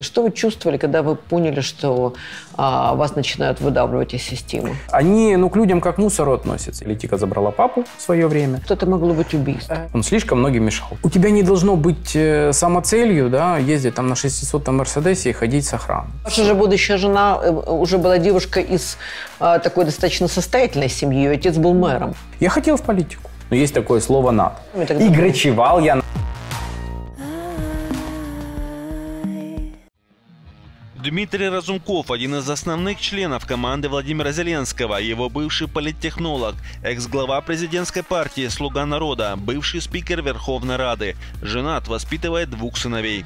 Что вы чувствовали, когда вы поняли, что а, вас начинают выдавливать из системы? Они, ну, к людям как мусору относятся. Литика забрала папу в свое время. Что то могло быть убийство? Э, он слишком многим мешал. У тебя не должно быть э, самоцелью, да, ездить там на 600-м Мерседесе и ходить с охраной. Ваша же будущая жена э, уже была девушка из э, такой достаточно состоятельной семьи. Ее отец был мэром. Я хотел в политику. Но есть такое слово «надо». Ну, и, грачевал я Дмитрий Разумков – один из основных членов команды Владимира Зеленского, его бывший политтехнолог, экс-глава президентской партии «Слуга народа», бывший спикер Верховной Рады, женат, воспитывает двух сыновей.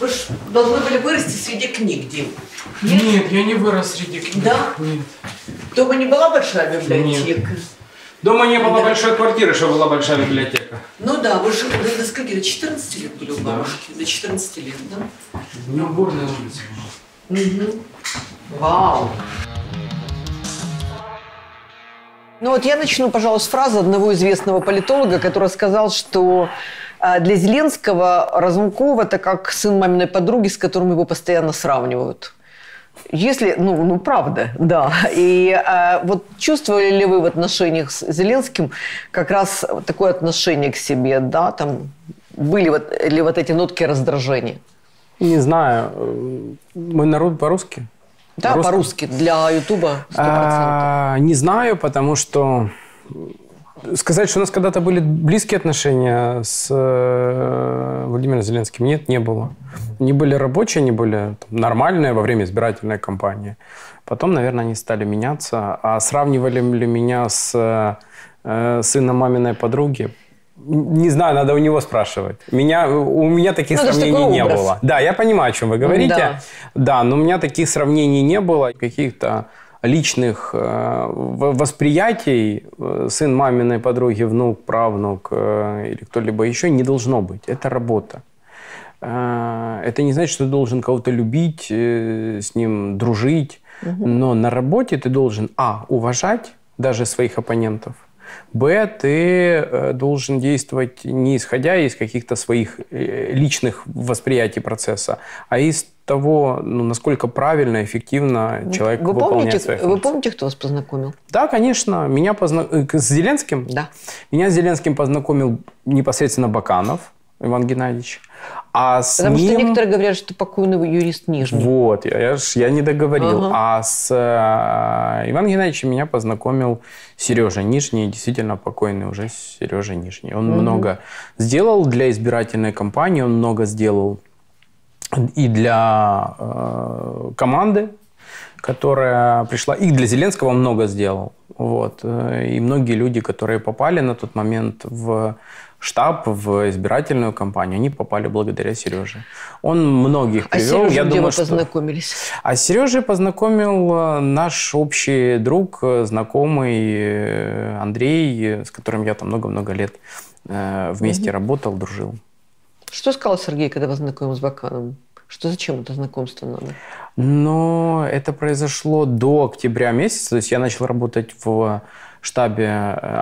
Вы же должны были вырасти среди книг, Дим. Нет, Нет я не вырос среди книг. Да? Нет. Дома не была большая библиотека? Нет. Дома не было да. большой квартиры, чтобы была большая библиотека. Ну да, вы же до, до скольки? До 14 лет были у бабушки? Да. До 14 лет, да? У нее горная улица была. Угу. Вау! Ну вот я начну, пожалуй, с фразы одного известного политолога, который сказал, что а, для Зеленского Разумкова это как сын маминой подруги, с которым его постоянно сравнивают. Если, ну, ну правда, да. И э, вот чувствовали ли вы в отношениях с Зеленским как раз такое отношение к себе, да, там были вот, ли вот эти нотки раздражения? Не знаю. Э, Мой народ по-русски. Да, по-русски. По для Ютуба 100%. А, не знаю, потому что Сказать, что у нас когда-то были близкие отношения с э, Владимиром Зеленским, нет, не было. Они были рабочие, они были нормальные во время избирательной кампании. Потом, наверное, они стали меняться. А сравнивали ли меня с э, э, сыном маминой подруги? Не знаю, надо у него спрашивать. Меня, у меня таких ну, сравнений не было. Да, я понимаю, о чем вы говорите. Да. да, но у меня таких сравнений не было. Каких-то личных э, восприятий э, сын маминой подруги, внук, правнук э, или кто-либо еще не должно быть. Это работа. Это не значит, что ты должен кого-то любить, с ним дружить, угу. но на работе ты должен, а, уважать даже своих оппонентов – Б, ты э, должен действовать не исходя из каких-то своих э, личных восприятий процесса, а из того, ну, насколько правильно, эффективно человек вы выполняет помните, свои функции. Вы помните, кто вас познакомил? Да, конечно. Меня позна... Э, с Зеленским? Да. Меня с Зеленским познакомил непосредственно Баканов. Иван Геннадьевич. А с Потому ним... что некоторые говорят, что покойный юрист нижний. Вот, я, я, ж, я не договорил. Ага. А с э, Иваном Геннадьевичем меня познакомил Сережа Нижний, действительно покойный уже Сережа Нижний. Он угу. много сделал для избирательной кампании, он много сделал и для э, команды, которая пришла, и для Зеленского он много сделал. Вот. Э, и многие люди, которые попали на тот момент в штаб, в избирательную кампанию. Они попали благодаря Сереже. Он многих а привел. А Сережа, Я где думаю, вы познакомились? Что... А Сережа познакомил э, наш общий друг, э, знакомый э, Андрей, с которым я там много-много лет вместе угу. работал, дружил. Что сказал Сергей, когда познакомился с Баканом? Что зачем это знакомство надо? Но это произошло до октября месяца. То есть я начал работать в штабе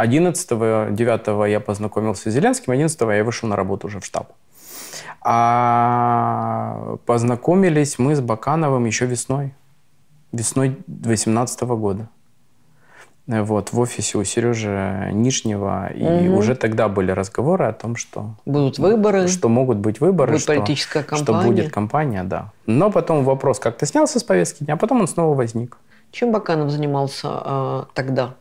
11-го, э, 9 я познакомился с Зеленским, 11 я вышел на работу уже в штаб. А познакомились мы с Бакановым еще весной, весной 18 года. Вот, в офисе у Сережи Нижнего. И угу. уже тогда были разговоры о том, что... Будут выборы. Что могут быть выборы. Будет что, политическая компания. Что будет кампания, да. Но потом вопрос как-то снялся с повестки дня, а потом он снова возник. Чем Баканов занимался э, тогда?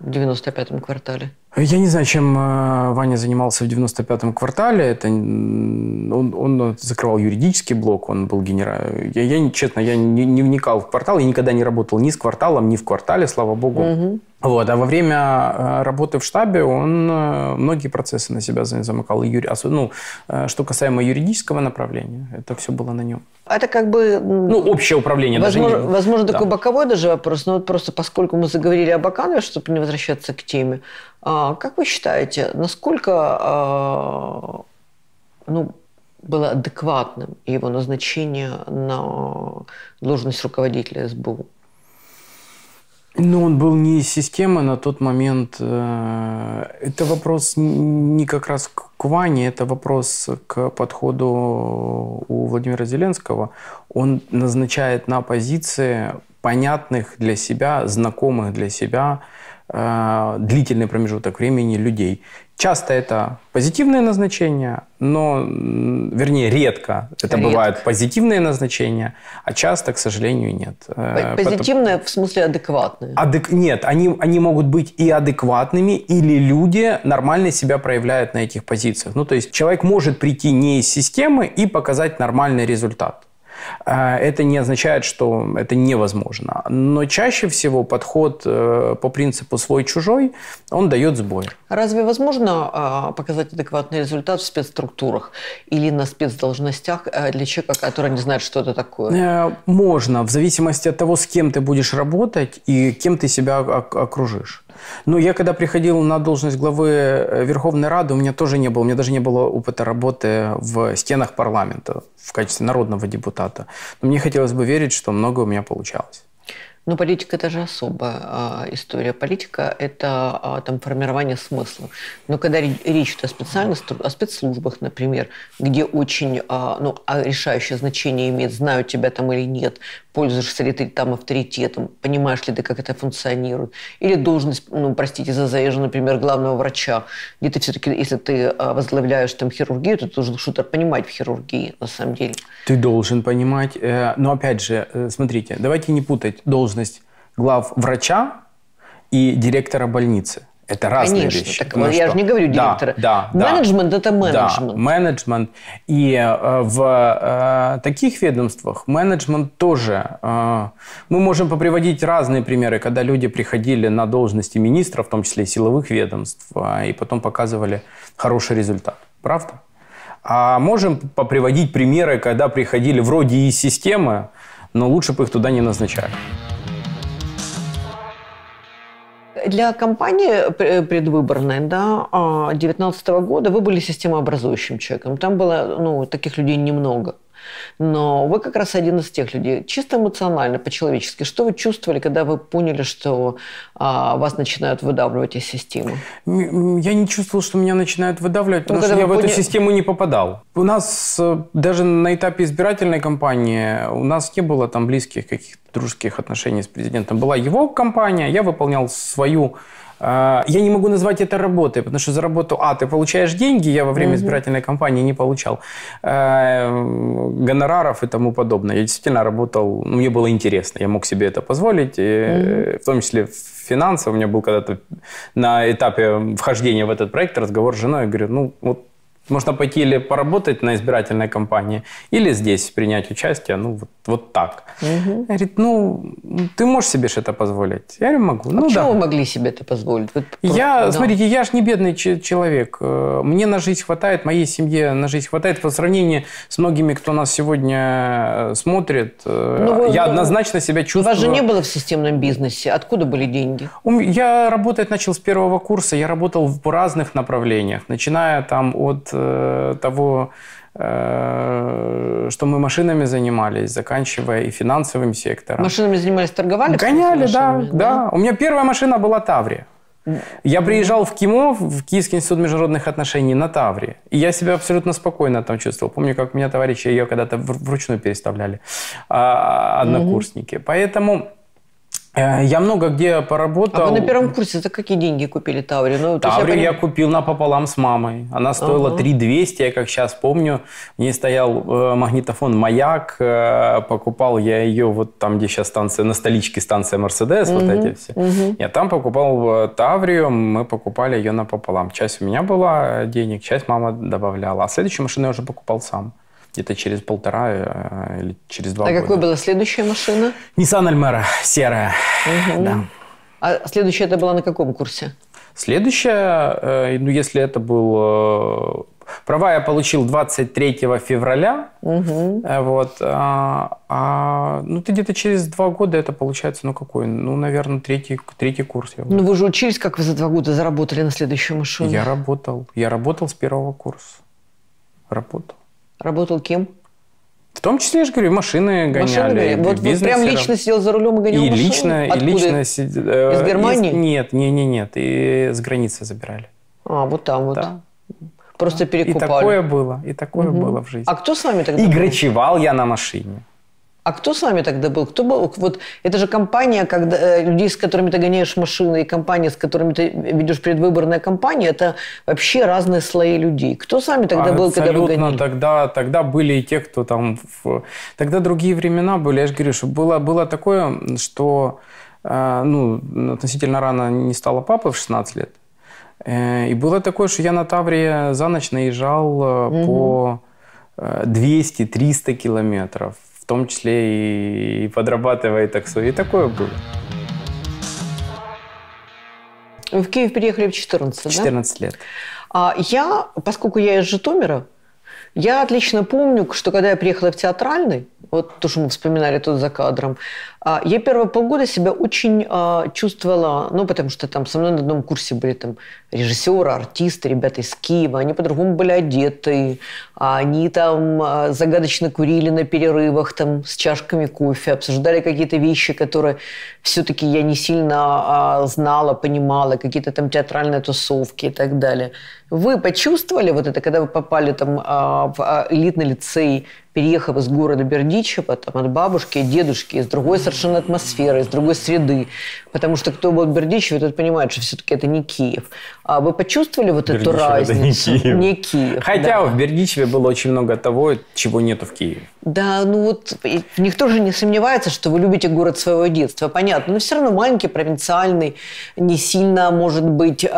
в 95-м квартале? Я не знаю, чем э, Ваня занимался в 95-м квартале. Это он, он закрывал юридический блок, он был генерал. Я, я честно, я не, не вникал в квартал, я никогда не работал ни с кварталом, ни в квартале, слава богу. Угу. Вот. А во время э, работы в штабе он э, многие процессы на себя замыкал. Юри... Ну, э, что касаемо юридического направления, это все было на нем. Это как бы... Ну, общее управление. Возможно, даже не... возможно да. такой боковой даже вопрос, но вот просто поскольку мы заговорили об Аканове, чтобы не возвращаться к теме, а, как вы считаете, насколько а, ну, было адекватным его назначение на должность руководителя СБУ? Ну, он был не системы на тот момент. Э, это вопрос не как раз к Ване, это вопрос к подходу у Владимира Зеленского. Он назначает на позиции понятных для себя, знакомых для себя э, длительный промежуток времени людей. Часто это позитивные назначения, но, вернее, редко это редко. бывают позитивные назначения, а часто, к сожалению, нет. Э, Позитивное Потом... в смысле адекватное. Адек... Нет, они, они могут быть и адекватными, или люди нормально себя проявляют на этих позициях. Ну, то есть человек может прийти не из системы и показать нормальный результат. А, это не означает, что это невозможно. Но чаще всего подход э, по принципу «свой-чужой», он дает сбой. Разве возможно а, показать адекватный результат в спецструктурах или на спецдолжностях э, для человека, который не знает, что это такое? Э, можно, в зависимости от того, с кем ты будешь работать и кем ты себя окружишь. Ну, я когда приходил на должность главы э, Верховной Рады, у меня тоже не было, у меня даже не было опыта работы в стенах парламента в качестве народного депутата. Но мне хотелось бы верить, что много у меня получалось. Но ну, политика – это же особая э, история. Политика – это э, там, формирование смысла. Но когда речь идет о специальных, о спецслужбах, например, где очень э, ну, решающее значение имеет, знают тебя там или нет, пользуешься ли ты там авторитетом, понимаешь ли ты, как это функционирует. Или должность, ну, простите за заезжу, например, главного врача, где ты все-таки, если ты а, возглавляешь там хирургию, ты должен что-то понимать в хирургии, на самом деле. Ты должен понимать. Э, но опять же, э, смотрите, давайте не путать должность глав врача и директора больницы. Это разные Конечно, вещи. Так, ну, я что? же не говорю директора. Да, да, менеджмент да, это менеджмент. Да, менеджмент. И э, в э, таких ведомствах менеджмент тоже. Э, мы можем поприводить разные примеры, когда люди приходили на должности министра, в том числе и силовых ведомств, э, и потом показывали хороший результат. Правда? А можем поприводить примеры, когда приходили вроде и системы, но лучше бы их туда не назначали для компании предвыборной да, 19 а, года вы были системообразующим человеком. Там было ну, таких людей немного. Но вы как раз один из тех людей, чисто эмоционально, по-человечески, что вы чувствовали, когда вы поняли, что а, вас начинают выдавливать из системы? Я не чувствовал, что меня начинают выдавливать, ну, потому Но что я в поняли... эту систему не попадал. У нас э, даже на этапе избирательной кампании у нас не было там близких каких-то дружеских отношений с президентом. Была его компания, я выполнял свою а, я не могу назвать это работой, потому что за работу, а, ты получаешь деньги, я во время угу. избирательной кампании не получал э, гонораров и тому подобное. Я действительно работал, ну, мне было интересно, я мог себе это позволить, и, угу. в том числе финансово. У меня был когда-то на этапе вхождения в этот проект разговор с женой, я говорю, ну, вот можно пойти или поработать на избирательной кампании, или здесь принять участие, ну, вот, вот так. Угу. Говорит, ну, ты можешь себе это позволить? Я говорю, могу. А ну, почему да. вы могли себе это позволить? Вот я, да. Ну. смотрите, я же не бедный человек. Э, мне на жизнь хватает, моей семье на жизнь хватает. По сравнению с многими, кто нас сегодня э, смотрит, э, ну, вы, я ну, однозначно себя чувствую... У Вас же не было в системном бизнесе. Откуда были деньги? Я работать начал с первого курса. Я работал в разных направлениях, начиная там от Э, того, э, что мы машинами занимались, заканчивая и финансовым сектором. Машинами занимались, торговали? Гоняли, да, да, да. У меня первая машина была Таврия. Я приезжал в КИМО, в Киевский институт международных отношений, на Тавре. И я себя абсолютно спокойно там чувствовал. Помню, как у меня товарищи ее когда-то вручную переставляли, а, однокурсники. Поэтому Э, я много где поработал. А вы на первом курсе за какие деньги купили Таврию? Ну, Таври я, поним... я купил напополам с мамой. Она стоила ага. 3200, я как сейчас помню. В ней стоял э, магнитофон «Маяк». Э, покупал я ее вот там, где сейчас станция, на столичке станция «Мерседес», угу. вот эти все. Угу. Я там покупал Таврию, мы покупали ее напополам. Часть у меня была денег, часть мама добавляла. А следующую машину я уже покупал сам где-то через полтора э, или через два а года. А какой была следующая машина? Nissan Almera, серая. Угу. Да. А следующая это была на каком курсе? Следующая, э, ну если это был... Э, права я получил 23 февраля. Угу. Вот. А, а, ну, ты где-то через два года это получается, ну, какой? Ну, наверное, третий, третий курс. Я ну, вы же учились, как вы за два года заработали на следующую машину? Я работал. Я работал с первого курса. Работал. Работал кем? В том числе, я же говорю, машины гоняли. Машины вот, вот прям лично сидел за рулем и гонял и машину? Лично, Откуда? И лично сидел. Э, из Германии? Из, нет, нет, нет, нет. И с границы забирали. А, вот там вот. Просто перекупали. И такое было, и такое угу. было в жизни. А кто с вами тогда? И был? грачевал я на машине. А кто с вами тогда был? Кто был? Вот это же компания, когда э, людей, с которыми ты гоняешь машины, и компания, с которыми ты ведешь предвыборная кампания, это вообще разные слои людей. Кто с вами тогда был, когда вы гоняли? Тогда, тогда были и те, кто там... В... Тогда другие времена были. Я же говорю, что было, было такое, что э, ну, относительно рано не стало папы в 16 лет. Э, и было такое, что я на Таврии за ночь наезжал угу. по 200-300 э, километров в том числе и подрабатывая таксу. И такое было. Вы в Киев переехали в 14, 14 да? лет. А я, поскольку я из Житомира, я отлично помню, что когда я приехала в театральный, вот то, что мы вспоминали тут за кадром, а, я первые полгода себя очень а, чувствовала, ну, потому что там со мной на одном курсе были там режиссеры, артисты, ребята из Киева, они по-другому были одеты, а они там загадочно курили на перерывах там с чашками кофе, обсуждали какие-то вещи, которые все-таки я не сильно знала, понимала, какие-то там театральные тусовки и так далее. Вы почувствовали вот это, когда вы попали там в элитный лицей переехав из города Бердичева там, от бабушки и дедушки, из другой совершенно атмосферы, из другой среды. Потому что кто был в Бердичеве, тот понимает, что все-таки это не Киев. А вы почувствовали вот Бердичево эту разницу? не Киев. Не Киев Хотя да. в Бердичеве было очень много того, чего нету в Киеве. Да, ну вот никто же не сомневается, что вы любите город своего детства, понятно. Но все равно маленький, провинциальный, не сильно, может быть, э,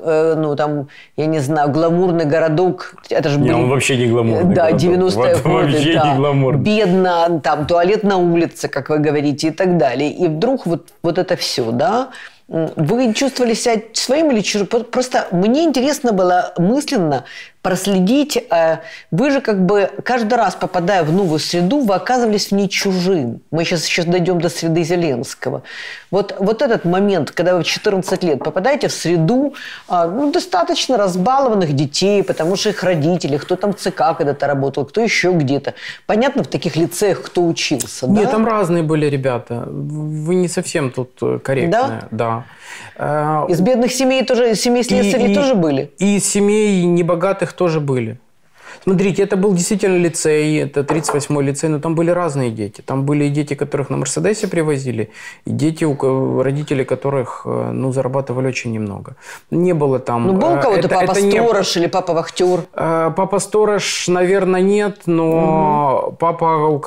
э, ну там, я не знаю, гламурный городок. Это же не, были... он вообще не гламурный Да, городок. 90-е годы, да, бедно, там, туалет на улице, как вы говорите, и так далее. И вдруг вот, вот это все, да, вы чувствовали себя своим или чужим? Просто мне интересно было мысленно проследить. Э, вы же как бы каждый раз, попадая в новую среду, вы оказывались в ней чужим. Мы сейчас сейчас дойдем до среды Зеленского. Вот, вот этот момент, когда вы в 14 лет попадаете в среду э, ну, достаточно разбалованных детей, потому что их родители, кто там в ЦК когда-то работал, кто еще где-то. Понятно, в таких лицеях кто учился, Нет, да? там разные были ребята. Вы не совсем тут э, корректны. Да? Да. Из бедных семей тоже, семей слесарей тоже были? И из семей небогатых тоже были. Смотрите, это был действительно лицей, это 38-й лицей, но там были разные дети. Там были и дети, которых на Мерседесе привозили, и дети, у родителей которых э, ну, зарабатывали очень немного. Не было там... Ну, был у э, кого-то папа это сторож не... или папа вахтер? Э, папа сторож, наверное, нет, но угу. папа,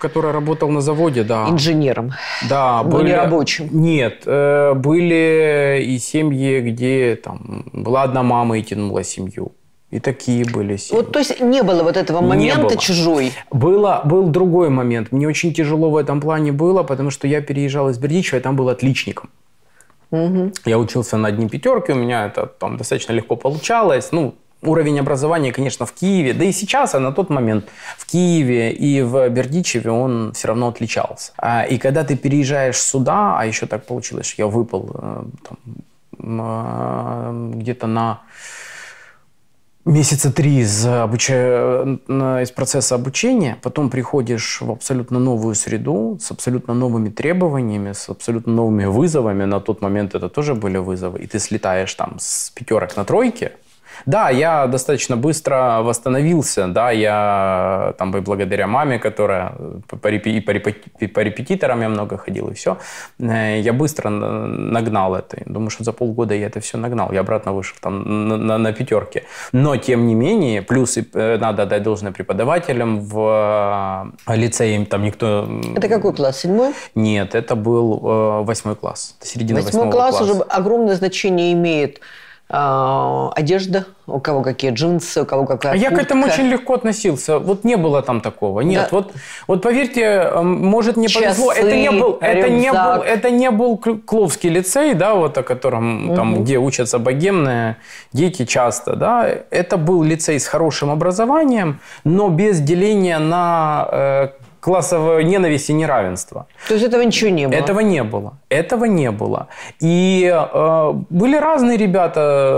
который работал на заводе, да. Инженером. Да. Ну, были... не рабочим. Нет. Были и семьи, где там была одна мама и тянула семью. И такие были семьи. Вот, то есть не было вот этого момента было. чужой? Было, был другой момент. Мне очень тяжело в этом плане было, потому что я переезжал из Бердичева, и там был отличником. Угу. Я учился на одни пятерки, у меня это там достаточно легко получалось. Ну, уровень образования, конечно, в Киеве, да и сейчас, а на тот момент в Киеве и в Бердичеве он все равно отличался. А, и когда ты переезжаешь сюда, а еще так получилось, что я выпал э, там, а, где-то на месяца три из, э, обуча... Э, из процесса обучения, потом приходишь в абсолютно новую среду с абсолютно новыми требованиями, с абсолютно новыми вызовами. На тот момент это тоже были вызовы. И ты слетаешь там с пятерок на тройки – да, я достаточно быстро восстановился, да, я там благодаря маме, которая э, по, и по, и по репетиторам я много ходил, и все, э, я быстро нагнал это. Думаю, что за полгода я это все нагнал, я обратно вышел там на, на, на пятерке. Но, тем не менее, плюс э, надо отдать должное преподавателям в лицее, им там никто... Это какой класс, седьмой? Нет, это был восьмой класс, середина восьмого класса. Восьмой класс уже огромное значение имеет а, одежда, у кого какие джинсы, у кого какая А я к этому очень легко относился. Вот не было там такого. Нет, да. вот, вот поверьте, может, не Часы, повезло. Это не был, это не был, это не был Кловский лицей, да, вот о котором, угу. там, где учатся богемные дети часто, да. Это был лицей с хорошим образованием, но без деления на э, классовой ненависти и неравенства. То есть этого ничего не было? Этого не было. Этого не было. И э, были разные ребята.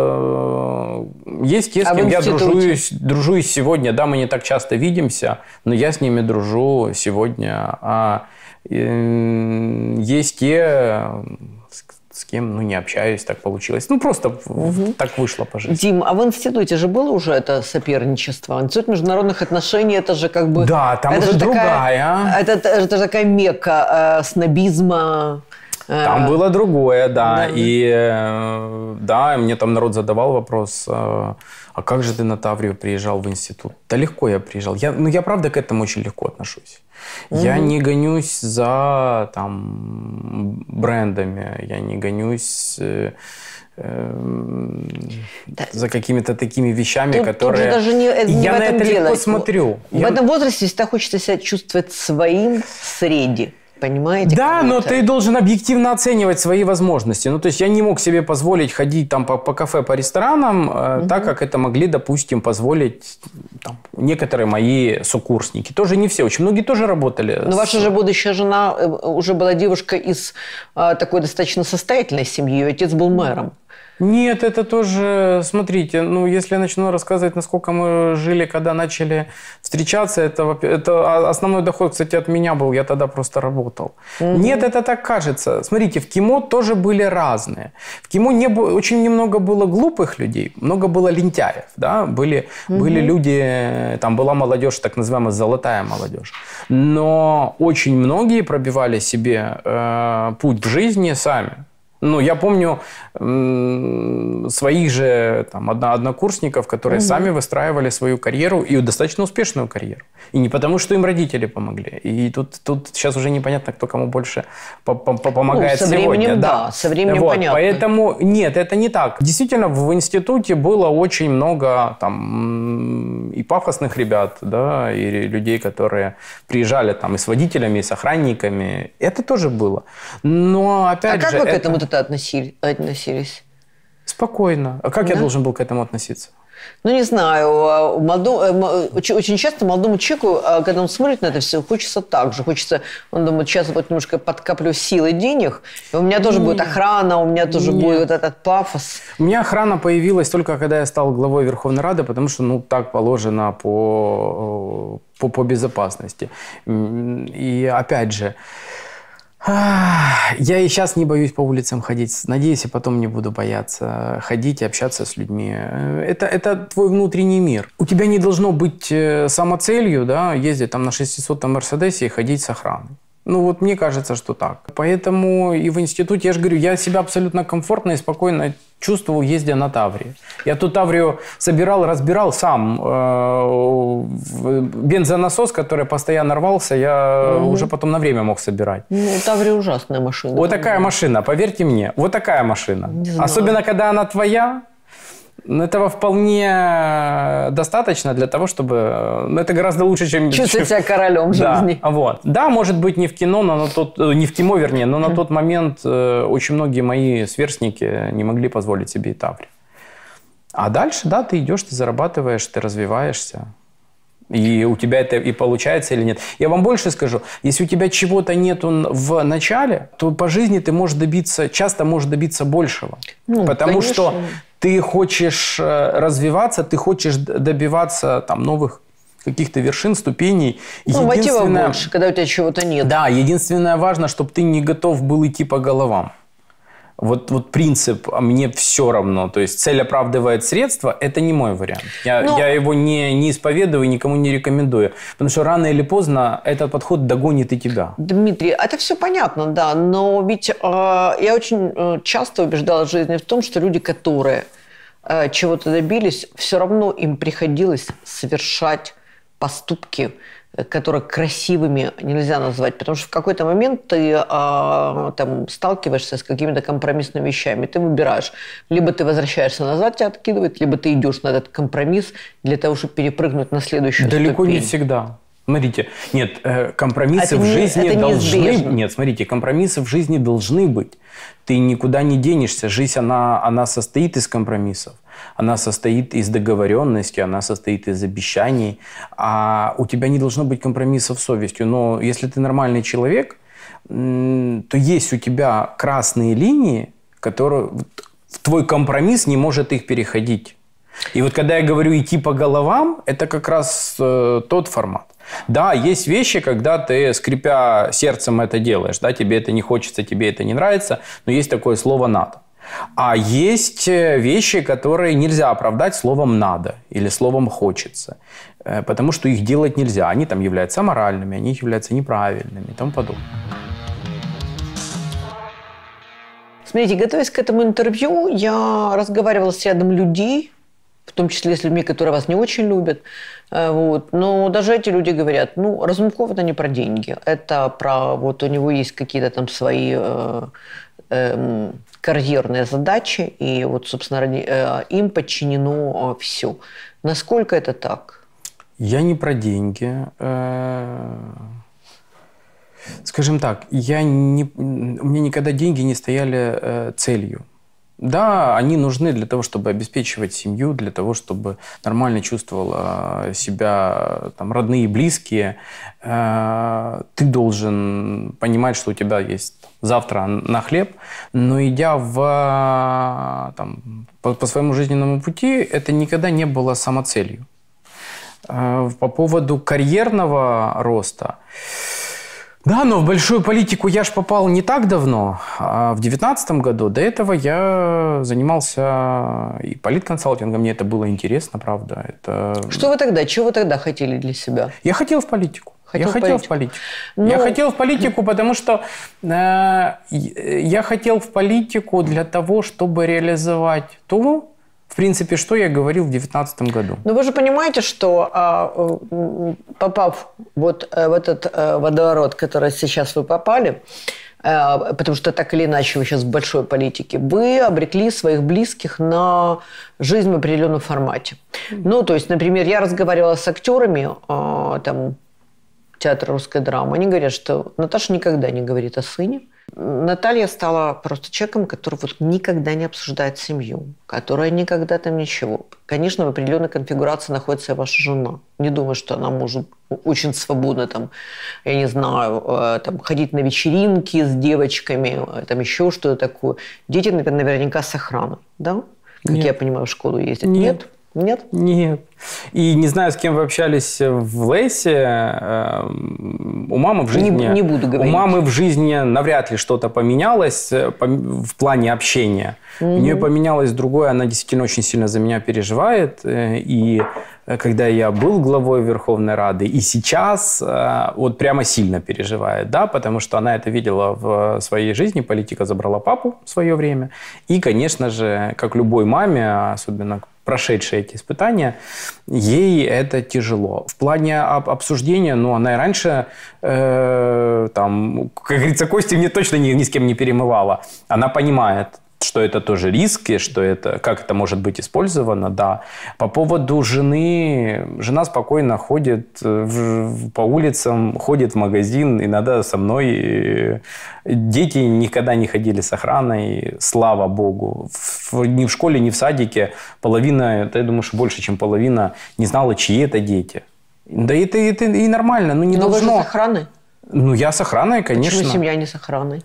Э, есть те, а с а кем я дружусь, дружусь сегодня. Да, мы не так часто видимся, но я с ними дружу сегодня. А э, есть те с кем, ну, не общаюсь, так получилось. Ну, просто угу. так вышло по жизни. Дим, а в институте же было уже это соперничество? Институт международных отношений, это же как бы... Да, там это уже другая. Такая, это, это, это же такая мека э, снобизма. Э. Там было другое, да. да. И э, да, мне там народ задавал вопрос, э, а как же ты на Таврию приезжал в институт? Да легко я приезжал. Я, ну, я правда к этому очень легко отношусь. Угу. Я не гонюсь за там, брендами, я не гонюсь э, эм, да. за какими-то такими вещами, тут, которые... Тут даже не, э, не я на это дело. легко смотрю. В я... этом возрасте всегда хочется себя чувствовать своим среди. Понимаете? Да, но ты должен объективно оценивать свои возможности. Ну, то есть я не мог себе позволить ходить там по, по кафе, по ресторанам, угу. так как это могли, допустим, позволить там, некоторые мои сокурсники. Тоже не все, очень многие тоже работали. Но с... ваша же будущая жена э, уже была девушка из э, такой достаточно состоятельной семьи, ее отец был мэром. Нет, это тоже, смотрите, ну, если я начну рассказывать, насколько мы жили, когда начали встречаться, это, это основной доход, кстати, от меня был, я тогда просто работал. Угу. Нет, это так кажется. Смотрите, в КИМО тоже были разные. В КИМО не очень немного было глупых людей, много было лентяев, да, были, угу. были люди, там была молодежь, так называемая золотая молодежь, но очень многие пробивали себе э, путь в жизни сами. Ну, я помню своих же там, однокурсников, которые угу. сами выстраивали свою карьеру и достаточно успешную карьеру. И не потому, что им родители помогли. И тут, тут сейчас уже непонятно, кто кому больше по помогает ну, со временем, сегодня. Да. да, со временем вот, понятно. Поэтому нет, это не так. Действительно, в институте было очень много там и пафосных ребят, да, и людей, которые приезжали там и с водителями, и с охранниками. Это тоже было. Но опять а же... А как вы это... к этому это относили, относились. Спокойно. А как да? я должен был к этому относиться? Ну, не знаю. А, э, очень часто молодому человеку, а, когда он смотрит на это все, хочется так же. Хочется, он думает, сейчас вот немножко подкоплю силы денег, и у меня тоже Нет. будет охрана, у меня тоже Нет. будет вот этот пафос. У меня охрана появилась только когда я стал главой Верховной Рады, потому что, ну, так положено по, э, по, по безопасности. И опять же, я и сейчас не боюсь по улицам ходить. Надеюсь, я потом не буду бояться ходить и общаться с людьми. Это, это твой внутренний мир. У тебя не должно быть э, самоцелью да, ездить там на 600 Мерседесе и ходить с охраной. Ну вот мне кажется, что так. Поэтому и в институте, я же говорю, я себя абсолютно комфортно и спокойно чувствовал, ездя на Таврии. Я ту Таврию собирал, разбирал сам. Э, бензонасос, который постоянно рвался, я угу. уже потом на время мог собирать. Ну, Таврия ужасная машина. Вот такая машина, поверьте мне. Вот такая машина. Особенно, когда она твоя, ну этого вполне э, достаточно для того, чтобы... Э, ну, это гораздо лучше, чем... Чувствовать себя королем жизни. Да, вот. да, может быть, не в кино, но на тот... Э, не в кино, вернее, но на тот момент очень многие мои сверстники не могли позволить себе Итаври. А дальше, да, ты идешь, ты зарабатываешь, ты развиваешься. И у тебя это и получается или нет. Я вам больше скажу. Если у тебя чего-то нет в начале, то по жизни ты можешь добиться, часто можешь добиться большего. Ну, потому конечно. что ты хочешь э, развиваться, ты хочешь добиваться там, новых каких-то вершин, ступеней. Ну, мотива больше, когда у тебя чего-то нет. Да, единственное важно, чтобы ты не готов был идти по головам вот, вот принцип а «мне все равно», то есть цель оправдывает средства, это не мой вариант. Я, Но... Ну, я его не, не исповедую, никому не рекомендую. Потому что рано или поздно этот подход догонит и тебя. Дмитрий, это все понятно, да. Но ведь э, я очень э, часто убеждала в жизни в том, что люди, которые э, чего-то добились, все равно им приходилось совершать поступки, которые красивыми нельзя назвать, потому что в какой-то момент ты а, там сталкиваешься с какими-то компромиссными вещами, ты выбираешь, либо ты возвращаешься назад, тебя откидывает, либо ты идешь на этот компромисс для того, чтобы перепрыгнуть на следующую Далеко ступень. не всегда. Смотрите, нет, э, компромиссы это в не, жизни это должны... Неизбежно. Нет, смотрите, компромиссы в жизни должны быть. Ты никуда не денешься. Жизнь, она, она состоит из компромиссов она состоит из договоренности, она состоит из обещаний, а у тебя не должно быть компромиссов с совестью. Но если ты нормальный человек, то есть у тебя красные линии, которые твой компромисс не может их переходить. И вот когда я говорю идти по головам, это как раз э, тот формат. Да, есть вещи, когда ты, скрипя сердцем, это делаешь, да, тебе это не хочется, тебе это не нравится, но есть такое слово «надо». А есть э, вещи, которые нельзя оправдать словом «надо» или словом «хочется», э, потому что их делать нельзя. Они там являются моральными, они являются неправильными и тому подобное. Смотрите, готовясь к этому интервью, я разговаривала с рядом людей, в том числе с людьми, которые вас не очень любят. Э, вот. Но даже эти люди говорят, ну, Разумков это не про деньги, это про вот у него есть какие-то там свои э, карьерная эм, карьерные задачи, и вот, собственно, э, им подчинено э, все. Насколько это так? Я не про деньги. Э, скажем так, я не, у меня никогда деньги не стояли целью. Да, они нужны для того, чтобы обеспечивать семью, для того, чтобы нормально чувствовал э, себя э, там, родные и близкие. Э, ты должен понимать, что у тебя есть завтра на хлеб. Но идя в, там, по, по своему жизненному пути, это никогда не было самоцелью. По поводу карьерного роста – да, но в большую политику я ж попал не так давно, а в девятнадцатом году. До этого я занимался и политконсалтингом, мне это было интересно, правда. Это... Что вы тогда, чего вы тогда хотели для себя? Я хотел в политику. Хотел я хотел политику. в политику. Но... Ну, я хотел в политику, потому что э, я хотел в политику для того, чтобы реализовать то, принципе, что я говорил в 2019 году. Но ну, вы же понимаете, что а, попав вот э, в этот э, водоворот, который сейчас вы попали, э, потому что так или иначе вы сейчас в большой политике, вы обрекли своих близких на жизнь в определенном формате. Ну, то есть, например, я разговаривала с актерами, а, там, Театр русской драмы, они говорят, что Наташа никогда не говорит о сыне. Наталья стала просто человеком, который вот никогда не обсуждает семью, которая никогда там ничего. Конечно, в определенной конфигурации находится ваша жена. Не думаю, что она может очень свободно там, я не знаю, э, там, ходить на вечеринки с девочками, э, там еще что-то такое. Дети, наверняка, с охраной, да? Как Нет. я понимаю, в школу ездят. Нет. Нет. Нет? Нет. И не знаю, с кем вы общались в Лейсе. Эм, у мамы в жизни... Не, не буду говорить. У мамы в жизни навряд ли что-то поменялось э, в плане общения. mm У нее поменялось другое. Она действительно очень сильно за меня переживает. Э, и э, когда я был главой Верховной Рады, и сейчас вот прямо сильно переживает, да, потому что она это видела в своей жизни, политика забрала папу в свое время, и, конечно же, как любой маме, особенно прошедшие эти испытания, ей это тяжело. В плане об обсуждения, ну, она и раньше, э, там, как говорится, кости мне точно ни, ни с кем не перемывала. Она понимает, что это тоже риски, что это, как это может быть использовано, да. По поводу жены, жена спокойно ходит э, в, по улицам, ходит в магазин, иногда со мной. Дети никогда не ходили с охраной, слава богу. В, ни в школе, ни в садике половина, я думаю, что больше, чем половина, не знала, чьи это дети. Да это, это и нормально, но ну, не но должно. Вы же с охраной? Ну, я с охраной, конечно. Почему семья не с охраной?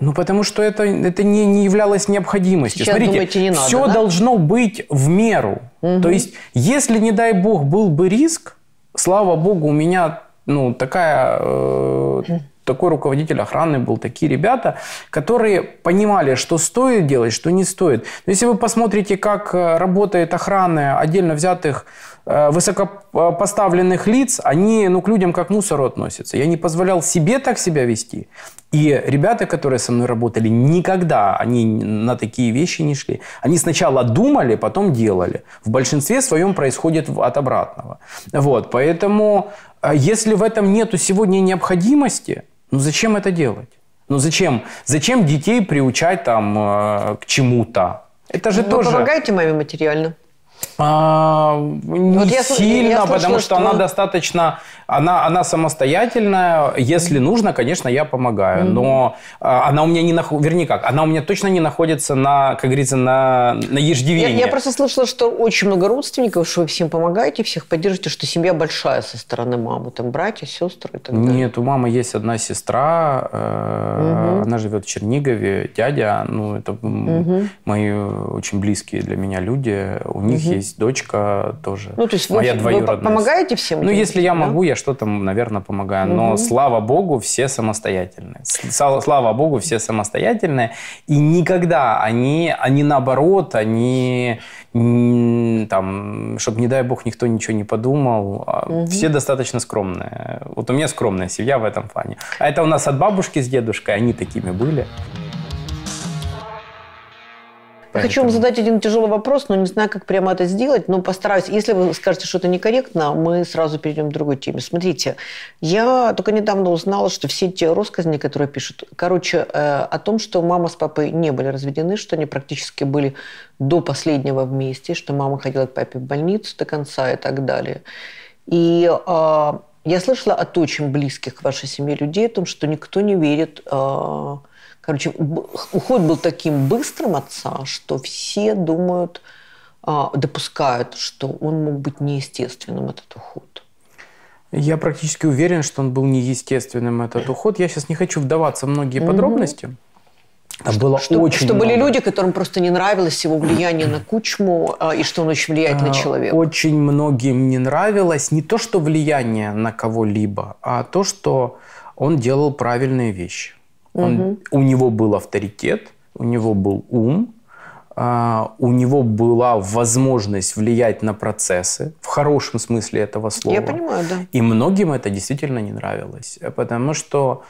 Ну, потому что это, это не, не являлось необходимостью. Сейчас Смотрите, думаете, не надо, все да? должно быть в меру. Угу. То есть, если, не дай бог, был бы риск, слава богу, у меня ну, такая э, хм такой руководитель охраны был, такие ребята, которые понимали, что стоит делать, что не стоит. Но если вы посмотрите, как э, работает охрана отдельно взятых э, высокопоставленных лиц, они ну, к людям как к мусору относятся. Я не позволял себе так себя вести. И ребята, которые со мной работали, никогда они на такие вещи не шли. Они сначала думали, потом делали. В большинстве своем происходит от обратного. Вот, поэтому э, если в этом нету сегодня необходимости, ну зачем это делать? Ну зачем? Зачем детей приучать там э, к чему-то? Это же Вы ну, тоже... помогаете маме материально? А, не вот сильно, я слышала, потому что, что она достаточно, она, она самостоятельная. Если нужно, конечно, я помогаю. Mm-hmm. Но а, она у меня не находится, вернее как, она у меня точно не находится на, как говорится, на, на ежедневении. Я, я просто слышала, что очень много родственников, что вы всем помогаете, всех поддерживаете, что семья большая со стороны мамы, там братья, сестры и так далее. Нет, у мамы есть одна сестра, э, она живет в Чернигове, дядя, ну это мои очень близкие для меня люди, у них есть дочка тоже. Ну, то есть моя а вы, двоюродная. вы помогаете всем? Ну, если я да? могу, я что-то, наверное, помогаю. Но, угу. слава богу, все самостоятельные. Слава богу, все самостоятельные. И никогда они, они наоборот, они там, чтобы, не дай бог, никто ничего не подумал. Угу. Все достаточно скромные. Вот у меня скромная семья в этом плане. А это у нас от бабушки с дедушкой, они такими были. Поэтому... Хочу вам задать один тяжелый вопрос, но не знаю, как прямо это сделать, но постараюсь. Если вы скажете что это некорректно, мы сразу перейдем к другой теме. Смотрите, я только недавно узнала, что все те россказни, которые пишут, короче, э, о том, что мама с папой не были разведены, что они практически были до последнего вместе, что мама ходила к папе в больницу до конца и так далее. И э, я слышала от очень близких к вашей семье людей о том, что никто не верит э, Короче, уход был таким быстрым отца, что все думают, а, допускают, что он мог быть неестественным, этот уход. Я практически уверен, что он был неестественным, этот уход. Я сейчас не хочу вдаваться в многие угу. подробности. Там что, было что, очень что были люди, которым просто не нравилось его влияние на Кучму а, и что он очень влияет на человека. Очень многим не нравилось не то, что влияние на кого-либо, а то, что он делал правильные вещи. Он, угу. У него был авторитет, у него был ум, а, у него была возможность влиять на процессы в хорошем смысле этого слова. Я понимаю, да. И многим это действительно не нравилось, потому что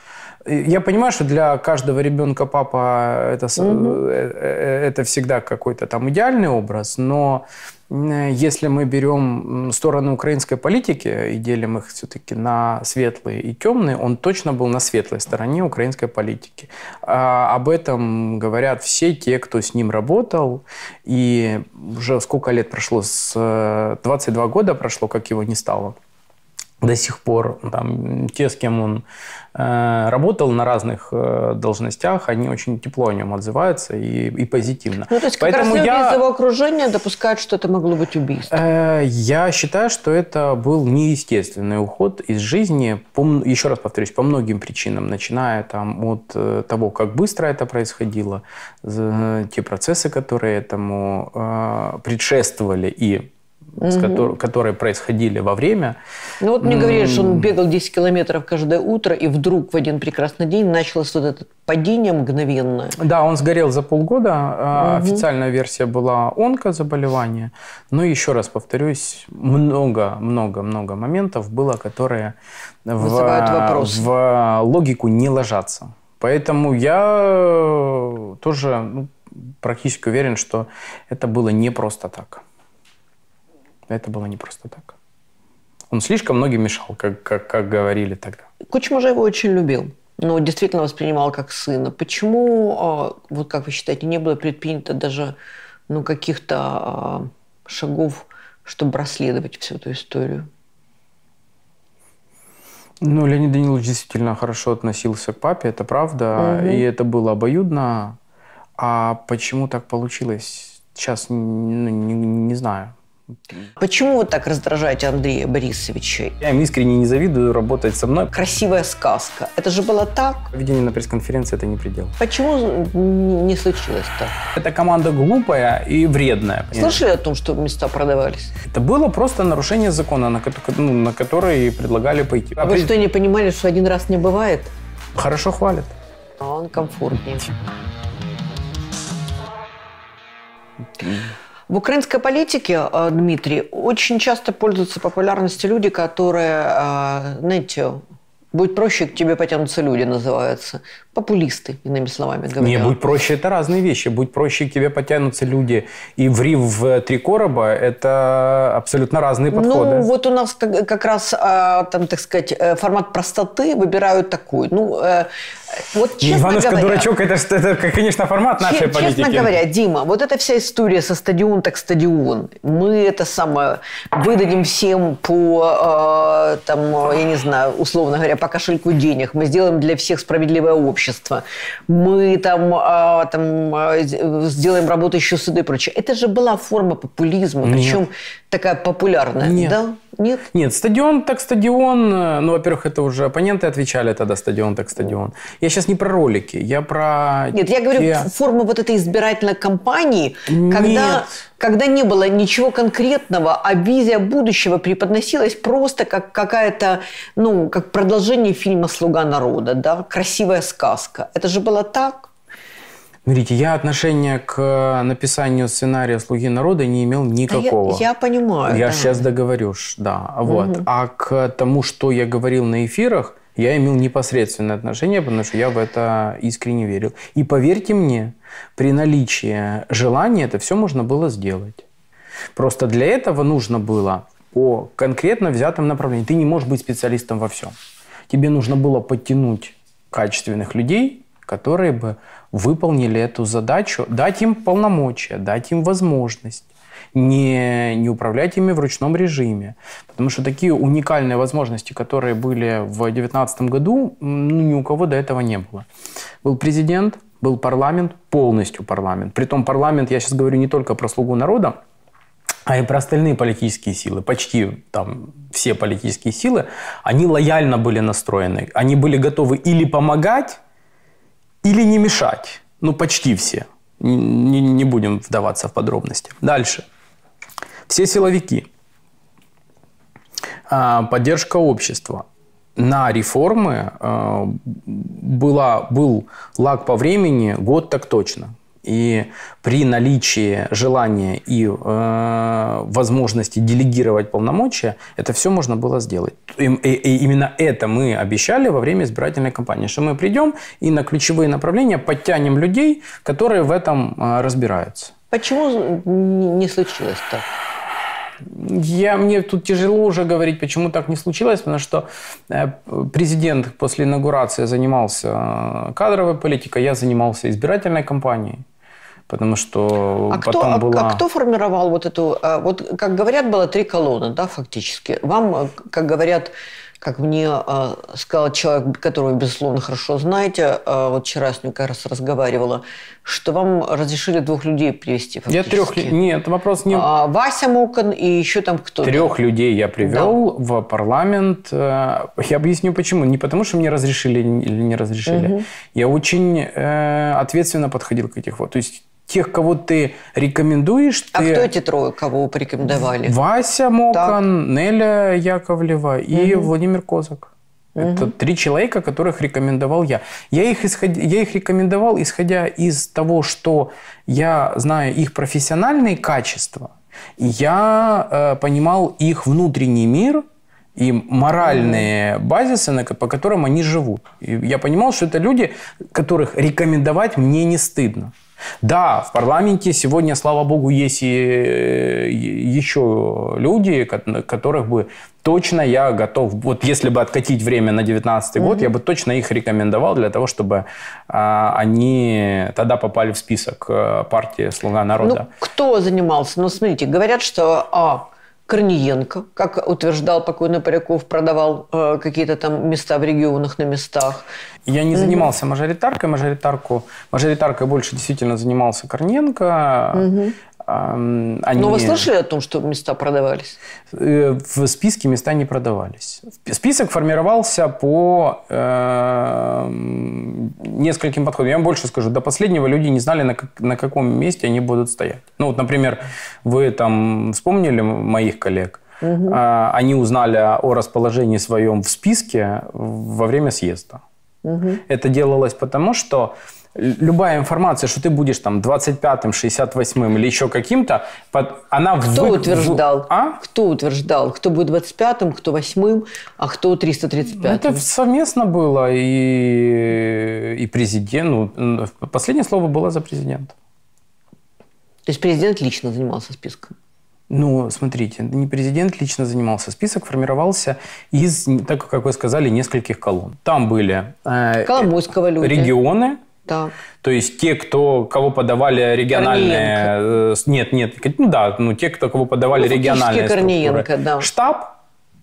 э, я понимаю, что для каждого ребенка папа это, угу. это всегда какой-то там идеальный образ, но Э, если мы берем стороны украинской политики и делим их все-таки на светлые и темные, он точно был на светлой стороне украинской политики. А, об этом говорят все те, кто с ним работал. И уже сколько лет прошло, с 22 э, года прошло, как его не стало до сих пор. Там, те, с кем он э, работал на разных э, должностях, они очень тепло о нем отзываются и, и позитивно. Ну, то есть, Поэтому как раз я... из его окружения допускают, что это могло быть убийство. Э, я считаю, что это был неестественный уход из жизни, по, еще раз повторюсь, по многим причинам, начиная там, от э, того, как быстро это происходило, э, те процессы, которые этому э, предшествовали и угу. с которые происходили во время. Ну вот мне говорили, что он бегал 10 километров каждое утро, и вдруг в один прекрасный день началось вот это падение мгновенное. Да, он сгорел за полгода. Угу. Официальная версия была онкозаболевание. Но еще раз повторюсь, много-много-много моментов было, которые Вызывают в, в логику не ложатся. Поэтому я тоже ну, практически уверен, что это было не просто так. Это было не просто так. Он слишком многим мешал, как, как, как говорили тогда. Кучма же его очень любил, но действительно воспринимал как сына. Почему, а, вот как вы считаете, не было предпринято даже ну, каких-то а, шагов, чтобы расследовать всю эту историю? Ну, Леонид Данилович действительно хорошо относился к папе, это правда, угу. и это было обоюдно. А почему так получилось, сейчас ну, не, не знаю. Почему вы так раздражаете Андрея Борисовича? Я им искренне не завидую работать со мной. Красивая сказка. Это же было так. Поведение на пресс-конференции – это не предел. Почему не случилось так? Эта команда глупая и вредная. Слышали о том, что места продавались? Это было просто нарушение закона, на, ну, на который предлагали пойти. А вы что, не понимали, что один раз не бывает? Хорошо хвалят. А он комфортнее. В украинской политике, э, Дмитрий, очень часто пользуются популярностью люди, которые, э, знаете, будет проще к тебе потянуться, люди, называются популисты, иными словами говоря. Не, будь проще, это разные вещи. Будь проще, к тебе потянутся люди. И ври в э, три короба – это абсолютно разные ну, подходы. Ну, вот у нас как раз, а, там, так сказать, э, формат простоты выбирают такой. Ну, э, вот, честно Иванушка говоря, дурачок, это, это, конечно, формат нашей честно политики. Честно говоря, Дима, вот эта вся история со стадион так стадион. Мы это самое выдадим всем по, там, я не знаю, условно говоря, по кошельку денег. Мы сделаем для всех справедливое общество общества, мы там, а, там а, сделаем работающие суды и прочее. Это же была форма популизма, причем Нет. такая популярная. Нет. Да? Нет? Нет, стадион так стадион. Ну, во-первых, это уже оппоненты отвечали тогда стадион так стадион. Я сейчас не про ролики, я про... Нет, я говорю те... форму вот этой избирательной кампании, когда... Нет когда не было ничего конкретного, а визия будущего преподносилась просто как какая-то, ну, как продолжение фильма «Слуга народа», да, красивая сказка. Это же было так. Смотрите, я отношения к написанию сценария «Слуги народа» не имел никакого. А я, я понимаю. Я да. сейчас договорю, да. Вот. Угу. А к тому, что я говорил на эфирах, я имел непосредственное отношение, потому что я в это искренне верил. И поверьте мне, при наличии желания это все можно было сделать. Просто для этого нужно было по конкретно взятым направлениям. Ты не можешь быть специалистом во всем. Тебе нужно было подтянуть качественных людей, которые бы выполнили эту задачу, дать им полномочия, дать им возможность, не, не управлять ими в ручном режиме. Потому что такие уникальные возможности, которые были в 2019 году, ну, ни у кого до этого не было. Был президент, был парламент, полностью парламент. Притом парламент, я сейчас говорю не только про «Слугу народа», а и про остальные политические силы, почти там все политические силы, они лояльно были настроены. Они были готовы или помогать, или не мешать. Ну, почти все. Не, не будем вдаваться в подробности. Дальше. Все силовики. А, поддержка общества на реформы э, была, был лаг по времени год так точно. И при наличии желания и э, возможности делегировать полномочия, это все можно было сделать. И, и, и именно это мы обещали во время избирательной кампании, что мы придем и на ключевые направления подтянем людей, которые в этом э, разбираются. Почему не случилось так? Я, мне тут тяжело уже говорить, почему так не случилось, потому что э, президент после инаугурации занимался э, кадровой политикой, я занимался избирательной кампанией. Потому что а потом кто, а, была... А, кто формировал вот эту... А, вот, как говорят, было три колонны, да, фактически. Вам, э, как говорят, как мне э, сказал человек, которого безусловно, хорошо знаете, э, вот вчера с ним как раз разговаривала, что вам разрешили двух людей привести. Я трех... Нет, вопрос не... А, Вася Мокон и еще там кто-то. Трех людей я привел да. в парламент. Э, я объясню, почему. Не потому, что мне разрешили или не разрешили. Угу. Я очень э, ответственно подходил к этих вот. То есть тех, кого ты рекомендуешь. А ты... кто эти трое, кого порекомендовали? Вася Мокан так. Неля Яковлева и угу. Владимир Козак. Угу. Это три человека, которых рекомендовал я. Я их, исход... я их рекомендовал, исходя из того, что я знаю их профессиональные качества, я э, понимал их внутренний мир и моральные базисы, на, по которым они живут. И я понимал, что это люди, которых рекомендовать мне не стыдно. Да, в парламенте сегодня, слава богу, есть и э, еще люди, которых бы точно я готов, вот если бы откатить время на 2019 угу. год, я бы точно их рекомендовал для того, чтобы а, они тогда попали в список э, партии «Слуга народа». Ну, кто занимался? Ну, смотрите, говорят, что а, Корниенко, как утверждал покойный Поляков, продавал э, какие-то там места в регионах на местах. Я не занимался мажоритаркой, мажоритарку. Мажоритаркой больше действительно занимался Корниенко. Угу. Они... А Но вы слышали о том, что места продавались? Э, в списке места не продавались. Список формировался по э, нескольким подходам. Я вам больше скажу. До последнего люди не знали, на, как, на каком месте они будут стоять. Ну вот, например, вы там вспомнили моих коллег. Угу. Они узнали о расположении своем в списке во время съезда. Угу. Это делалось потому, что любая информация, что ты будешь там 25-м, 68-м или еще каким-то, она... Кто вы... утверждал? А? Кто утверждал? Кто будет 25-м, кто 8-м, а кто 335-м? Это совместно было. И, и президент... Ну, последнее слово было за президента. То есть президент лично занимался списком? Ну, смотрите, не президент лично занимался. Список формировался из, так как вы сказали, нескольких колонн. Там были э, Коломойского люди. Да. То есть те, кто, кого подавали региональные... Корниенко. Э, нет, нет, ну да, ну те, кто, кого подавали ну, региональные Корниенко, Да. Штаб,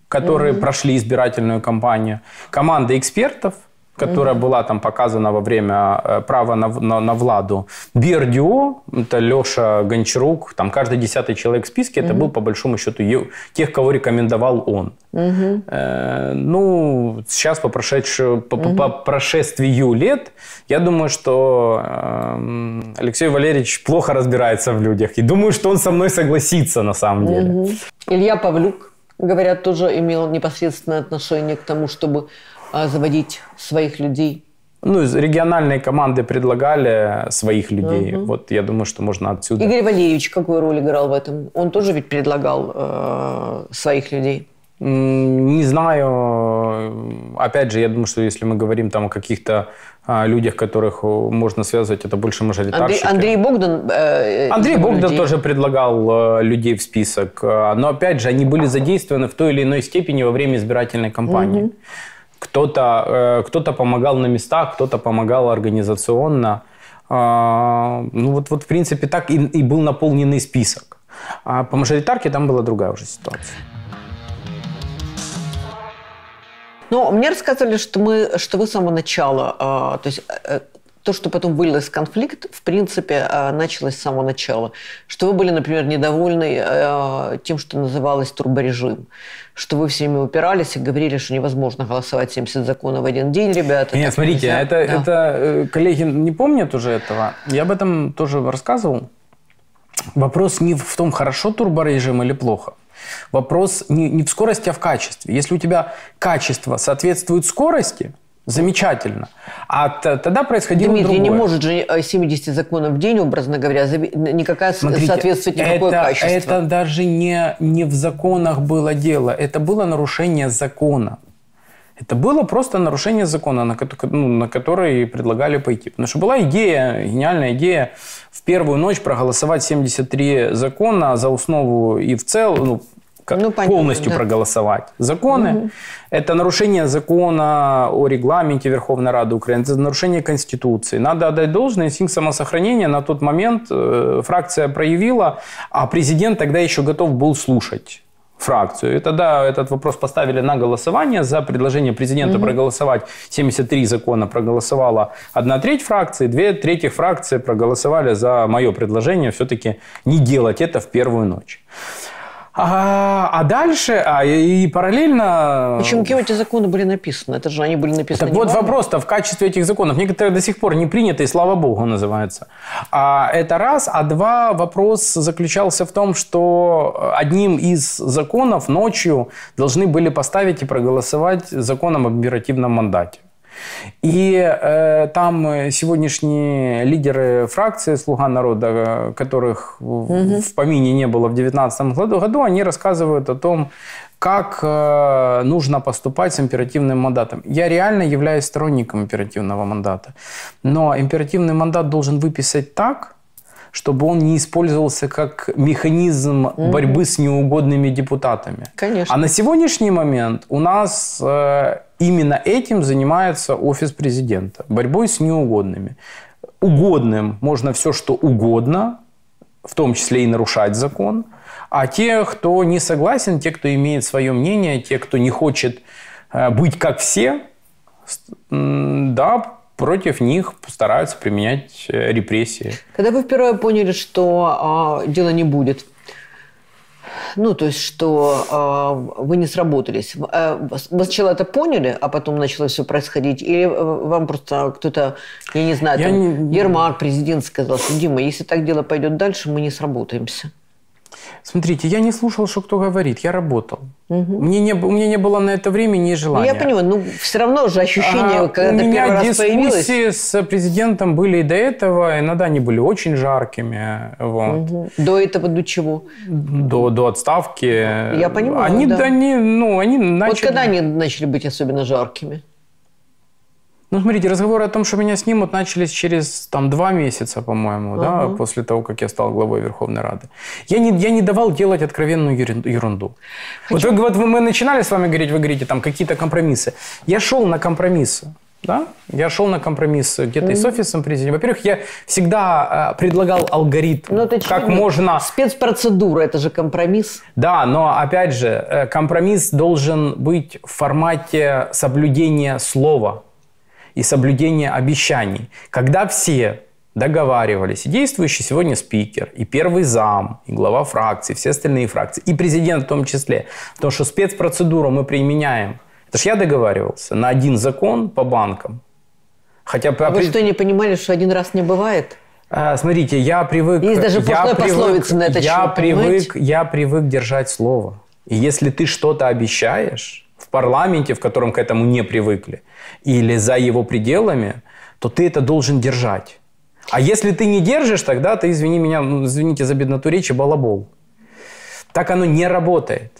которые угу. прошли избирательную кампанию, команда экспертов – которая угу. была там показана во время э, права на, на, на Владу. Бердио, это Леша Гончарук, там каждый десятый человек в списке, угу. это был по большому счету тех, кого рекомендовал он. Угу. Э, ну, сейчас по, прошедшую, по, угу. по прошествию лет, я думаю, что э, Алексей Валерьевич плохо разбирается в людях. И думаю, что он со мной согласится на самом деле. Угу. Илья Павлюк, говорят, тоже имел непосредственное отношение к тому, чтобы Э, заводить своих людей? Ну, региональные команды предлагали своих людей. Угу. Вот я думаю, что можно отсюда. Игорь Валерьевич какую роль играл в этом? Он тоже ведь предлагал э, своих людей. Не знаю. Опять же, я думаю, что если мы говорим там о каких-то а, людях, которых э, можно связывать, это больше мажоритарщики. Андрей, Андрей Богдан... Э, Андрей Богдан людей. тоже предлагал э, людей в список. Э, но, опять же, они были задействованы в той или иной степени во время избирательной кампании. Угу кто-то, э, кто-то помогал на местах, кто-то помогал организационно. А, ну, вот, вот в принципе, так и, и был наполненный список. А по мажоритарке там была другая уже ситуация. Ну, мне рассказывали, что, мы, что вы с самого начала, э, то есть э, то, что потом вылез конфликт, в принципе, а, началось с самого начала. Что вы были, например, недовольны э, тем, что называлось турборежим. Что вы всеми упирались и говорили, что невозможно голосовать 70 законов в один день, ребята. Нет, смотрите, это, да. это э, коллеги не помнят уже этого. Я об этом тоже рассказывал. Вопрос не в том, хорошо турборежим или плохо. Вопрос не, не в скорости, а в качестве. Если у тебя качество соответствует скорости – Замечательно. А тогда происходило Дмитрий, другое. не может же 70 э, законов в день, образно говоря, никакая Смотрите, соответствовать никакое это, качество. Это даже не, не в законах было дело. Это было нарушение закона. Это было просто нарушение закона, на, ну, на который предлагали пойти. Потому что была идея, гениальная идея, в первую ночь проголосовать 73 закона за основу и в целом, ну, как, ну, понятно, полностью да. проголосовать законы. Угу. Это нарушение закона о регламенте Верховной Рады Украины, это нарушение Конституции. Надо отдать должное, инстинкт самосохранения на тот момент э, фракция проявила, а президент тогда еще готов был слушать фракцию. И тогда этот вопрос поставили на голосование. За предложение президента угу. проголосовать 73 закона проголосовала одна треть фракции, две трети фракции проголосовали за мое предложение все-таки не делать это в первую ночь. А, а дальше, а и параллельно... Э, Почему какие эти законы были написаны? Это же они были написаны... Так вот вопрос-то в качестве этих законов. Некоторые до сих пор не приняты, и слава богу, называется. А, это раз. А два, вопрос заключался в том, что э, одним из законов ночью должны были поставить и проголосовать закон об оперативном мандате. И э, там э, сегодняшние лидеры фракции «Слуга народа», э, которых угу. в помине не было в 2019 году, они рассказывают о том, как э, нужно поступать с императивным мандатом. Я реально являюсь сторонником императивного мандата. Но императивный мандат должен выписать так, чтобы он не использовался как механизм угу. борьбы с неугодными депутатами. Конечно. А на сегодняшний момент у нас э, именно этим занимается офис президента, борьбой с неугодными. Угодным можно все, что угодно, в том числе и нарушать закон. А те, кто не согласен, те, кто имеет свое мнение, те, кто не хочет э, быть как все, да, против них стараются применять э, репрессии. Когда вы впервые поняли, что а, дела не будет? Ну, то есть, что э, вы не сработались. Э, вы сначала это поняли, а потом начало все происходить? Или э, вам просто кто-то, я не знаю, я там, не... Ермак, президент сказал, что, Дима, если так дело пойдет дальше, мы не сработаемся? Смотрите, я не слушал, что кто говорит, я работал. Угу. Мне не, у меня не было на это времени и желания. Ну, я понимаю, ну все равно же ощущение, а, когда у меня первый дискуссии раз дискуссии с президентом были и до этого, иногда они были очень жаркими. Вот. Угу. До этого до чего? До, до отставки. Я понимаю, они, да. они, ну, они начали... Вот когда они начали быть особенно жаркими? Ну, смотрите, разговоры о том, что меня снимут, начались через там, два месяца, по-моему, угу. да, после того, как я стал главой Верховной Рады. Я не, я не давал делать откровенную ерунду. Вот, вы, вот мы начинали с вами говорить, вы говорите, там какие-то компромиссы. Я шел на компромиссы. Да? Я шел на компромисс где-то mm-hmm. и с офисом президента. Во-первых, я всегда э, предлагал алгоритм, но ну, это как можно... Спецпроцедура, это же компромисс. Да, но, опять же, э, компромисс должен быть в формате соблюдения слова и соблюдение обещаний. Когда все договаривались, и действующий сегодня спикер, и первый зам, и глава фракции, все остальные фракции, и президент в том числе, потому что спецпроцедуру мы применяем. Это ж я договаривался на один закон по банкам. Хотя а вы что, не понимали, что один раз не бывает? А, смотрите, я привык... Есть даже я привык, на это я чего, привык, я привык держать слово. И если ты что-то обещаешь, в парламенте, в котором к этому не привыкли, или за его пределами, то ты это должен держать. А если ты не держишь, тогда ты, извини меня, извините за бедноту речи, балабол. Так оно не работает.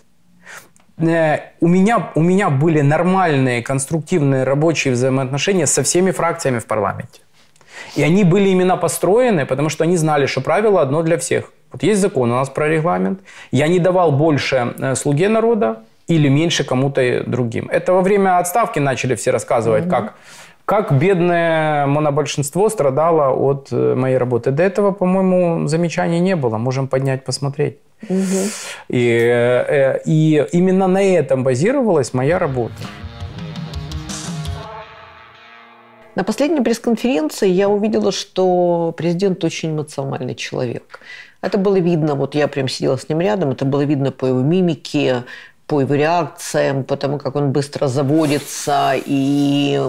Э, у меня, у меня были нормальные, конструктивные рабочие взаимоотношения со всеми фракциями в парламенте. И они были именно построены, потому что они знали, что правило одно для всех. Вот есть закон у нас про регламент. Я не давал больше э, «Слуге народа», или меньше кому-то другим. Это во время отставки начали все рассказывать, mm-hmm. как как бедное монобольшинство страдало от э, моей работы. До этого, по-моему, замечаний не было. Можем поднять, посмотреть. Угу. И, э, и именно на этом базировалась моя работа. На последней пресс-конференции я увидела, что президент очень эмоциональный человек. Это было видно, вот я прям сидела с ним рядом, это было видно по его мимике, по его реакциям, потому как он быстро заводится и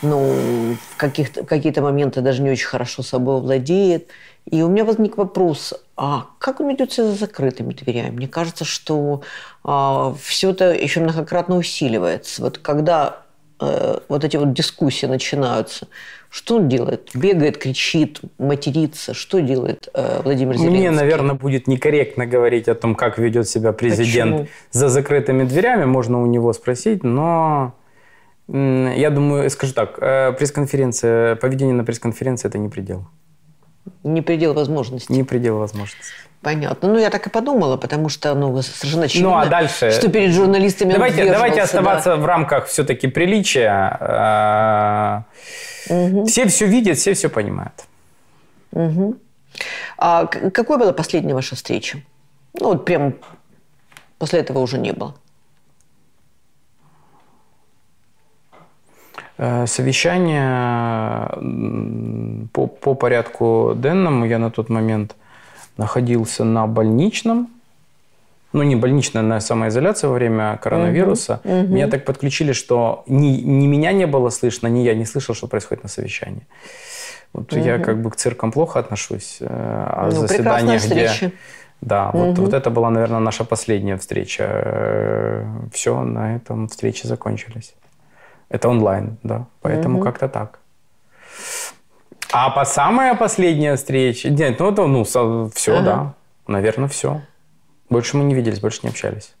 ну, в каких-то, какие-то моменты даже не очень хорошо собой владеет. И у меня возник вопрос, а как он ведет себя за закрытыми дверями? Мне кажется, что а, все это еще многократно усиливается. Вот когда э, вот эти вот дискуссии начинаются – что он делает? Бегает, кричит, матерится. Что делает э, Владимир Зеленский? Мне, наверное, будет некорректно говорить о том, как ведет себя президент Почему? за закрытыми дверями. Можно у него спросить, но я думаю, скажу так, э, пресс-конференция, поведение на пресс-конференции – это не предел. Не предел возможностей. Не предел возможностей. Понятно. Ну, я так и подумала, потому что, ну, совершенно очевидно, ну, а дальше... что перед журналистами Давайте, он давайте оставаться да. в рамках все-таки приличия. Угу. Все все видят, все все понимают. Угу. А какой была последняя ваша встреча? Ну, вот прям после этого уже не было. Э, совещание по, по порядку денному я на тот момент находился на больничном, ну не больничная, на самоизоляция во время коронавируса. Угу, угу. Меня так подключили, что ни, ни меня не было слышно, ни я не слышал, что происходит на совещании. Вот угу. я как бы к циркам плохо отношусь, а ну, заседание, где... Встреча. Да, угу. вот, вот это была, наверное, наша последняя встреча. Э, Все, на этом встречи закончились. Это онлайн, да. Поэтому mm как-то так. А по самая последняя встреча... Нет, ну это, ну, все, ага. да. Наверное, все. Больше мы не виделись, больше не общались.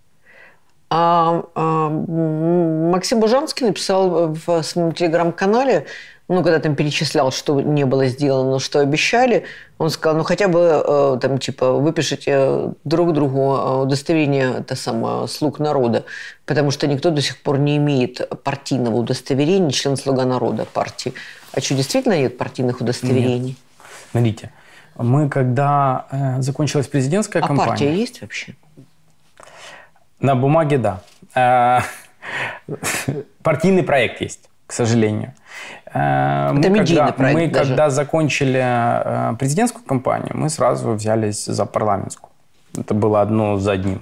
А, а, Максим Бужанский написал в своем телеграм-канале, ну, когда там перечислял, что не было сделано, что обещали, он сказал, ну, хотя бы, э, там, типа, выпишите друг другу э, удостоверение, это самое, слуг народа, потому что никто до сих пор не имеет партийного удостоверения, член слуга народа партии. А что, действительно нет партийных удостоверений? Нет. Смотрите, мы, когда э, закончилась президентская а кампания... А партия есть вообще? На бумаге, да. Э, партийный проект есть, к сожалению. Э, это мы когда, проект Мы даже. когда закончили э, президентскую кампанию, мы сразу взялись за парламентскую. Это было одно за одним.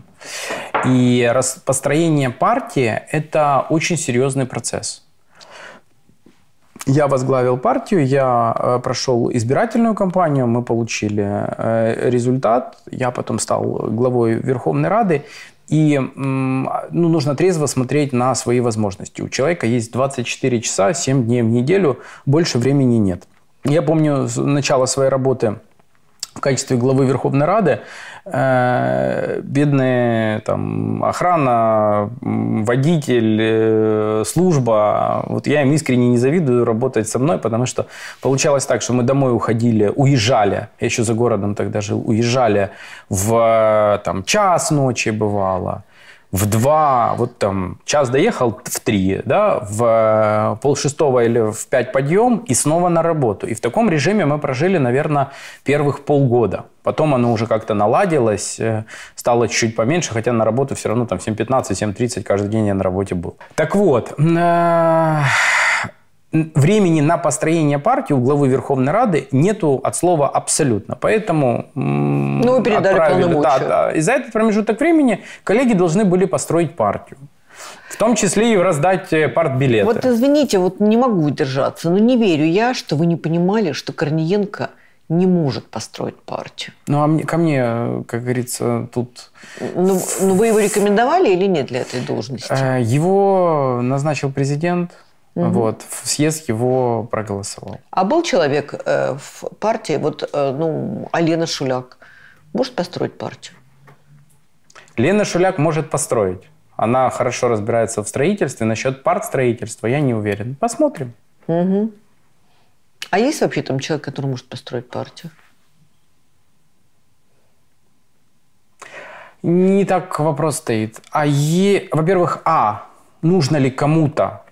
И построение партии – это очень серьезный процесс. Я возглавил партию, я э, прошел избирательную кампанию, мы получили результат, я потом стал главой Верховной Рады. И а, ну, нужно трезво смотреть на свои возможности. У человека есть 24 часа, 7 дней в неделю, больше времени нет. Я помню начало своей работы в качестве главы Верховной Рады Э, бедные там, охрана, водитель, э, служба. Вот я им искренне не завидую работать со мной, потому что получалось так, что мы домой уходили, уезжали. Я еще за городом тогда жил. Уезжали в э, там, час ночи бывало в два, вот там, час доехал, в три, да, в э, полшестого или в пять подъем и снова на работу. И в таком режиме мы прожили, наверное, первых полгода. Потом оно уже как-то наладилось, э, стало чуть-чуть поменьше, хотя на работу все равно там 7.15, 7.30 каждый день я на работе был. Так вот, э, времени на построение партии у главы Верховной Рады нету от слова абсолютно. Поэтому ну, и передали отправили, да, да. И за этот промежуток времени коллеги должны были построить партию. В том числе и раздать э, партбилеты. Вот извините, вот не могу удержаться, но не верю я, что вы не понимали, что Корниенко не может построить партию. Ну, а мне, ко мне, э, как говорится, тут... Ну, ну, вы его рекомендовали или нет для этой должности? Э, его назначил президент. Угу. Вот, съезд его проголосовал. А был человек э, в партии, вот, э, ну, Алена Шуляк, может построить партию? Лена Шуляк может построить. Она хорошо разбирается в строительстве. Насчет партстроительства я не уверен. Посмотрим. Угу. А есть вообще там человек, который может построить партию? Не так вопрос стоит. А е... Во-первых, а, нужно ли кому-то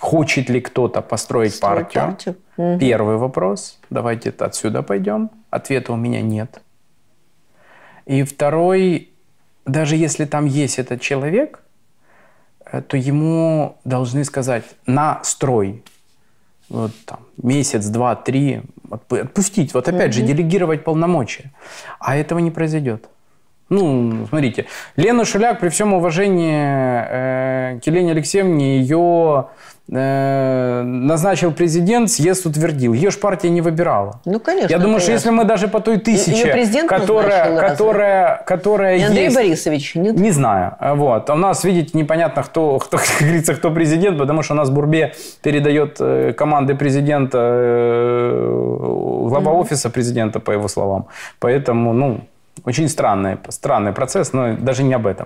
Хочет ли кто-то построить Строить партию? партию? Угу. Первый вопрос. Давайте отсюда пойдем. Ответа у меня нет. И второй, даже если там есть этот человек, э, то ему должны сказать «настрой». Вот там, месяц, два, три, отпустить. Вот опять угу. же, делегировать полномочия. А этого не произойдет. Ну, смотрите, Лена Шуляк, при всем уважении э, к Елене Алексеевне, ее Э, назначил президент, съезд утвердил. Ее же партия не выбирала. Ну, конечно. Я думаю, конечно. что если мы даже по той тысяче, и, которая, которая, которая и Андрей есть... Борисович, нет? Не знаю. Э, вот. А у нас, видите, непонятно, кто, кто, как говорится, кто президент, потому что у нас Бурбе передает э, команды президента, глава mm офиса президента, по его словам. Поэтому, ну, очень странный, странный процесс, но даже не об этом.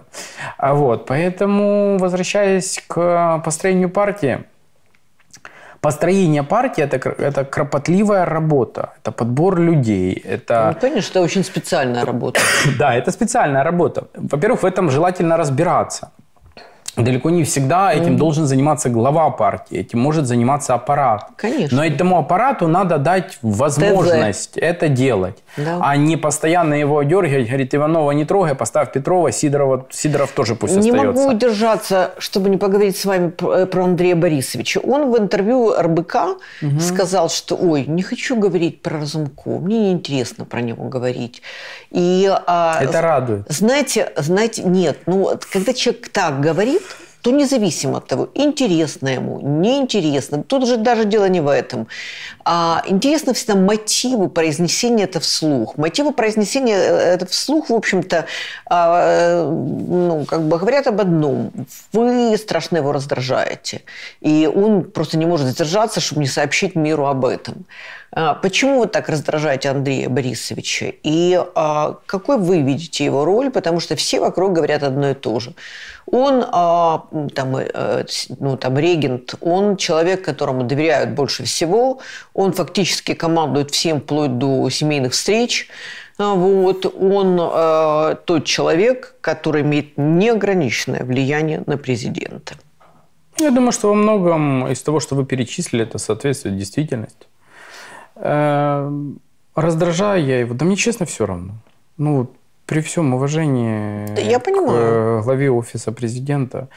А вот, поэтому, возвращаясь к построению партии, Построение партии это, – это кропотливая работа, это подбор людей. Это... Ну, конечно, это очень специальная работа. да, это специальная работа. Во-первых, в этом желательно разбираться. Далеко не всегда этим mm-hmm. должен заниматься глава партии, этим может заниматься аппарат. Конечно. Но этому аппарату надо дать возможность ТЗ. это делать, да. а не постоянно его дергать, говорит, Иванова не трогай, поставь Петрова, Сидорова, Сидоров тоже пусть не остается. Не могу удержаться, чтобы не поговорить с вами про э, Андрея Борисовича. Он в интервью РБК mm-hmm. сказал, что, ой, не хочу говорить про Разумко, мне неинтересно про него говорить. И, а, это радует. Знаете, знаете, нет, ну, когда человек так говорит, то независимо от того, интересно ему, неинтересно, тут же даже дело не в этом. А, интересно всегда мотивы произнесения это вслух. Мотивы произнесения э, это вслух, в общем-то, а, э, ну, как бы говорят об одном. Вы страшно его раздражаете. И он просто не может сдержаться, чтобы не сообщить миру об этом. А, почему вы так раздражаете Андрея Борисовича? И а, какой вы видите его роль? Потому что все вокруг говорят одно и то же. Он а, там, э, ну, там, регент, он человек, которому доверяют больше всего. Он фактически командует всем вплоть до семейных встреч. А, вот, он э, тот человек, который имеет неограниченное влияние на президента. Я думаю, что во многом из того, что вы перечислили, это соответствует действительности. Эм, раздражаю я его, да мне честно все равно. Ну, при всем уважении да, я к э, главе офиса президента,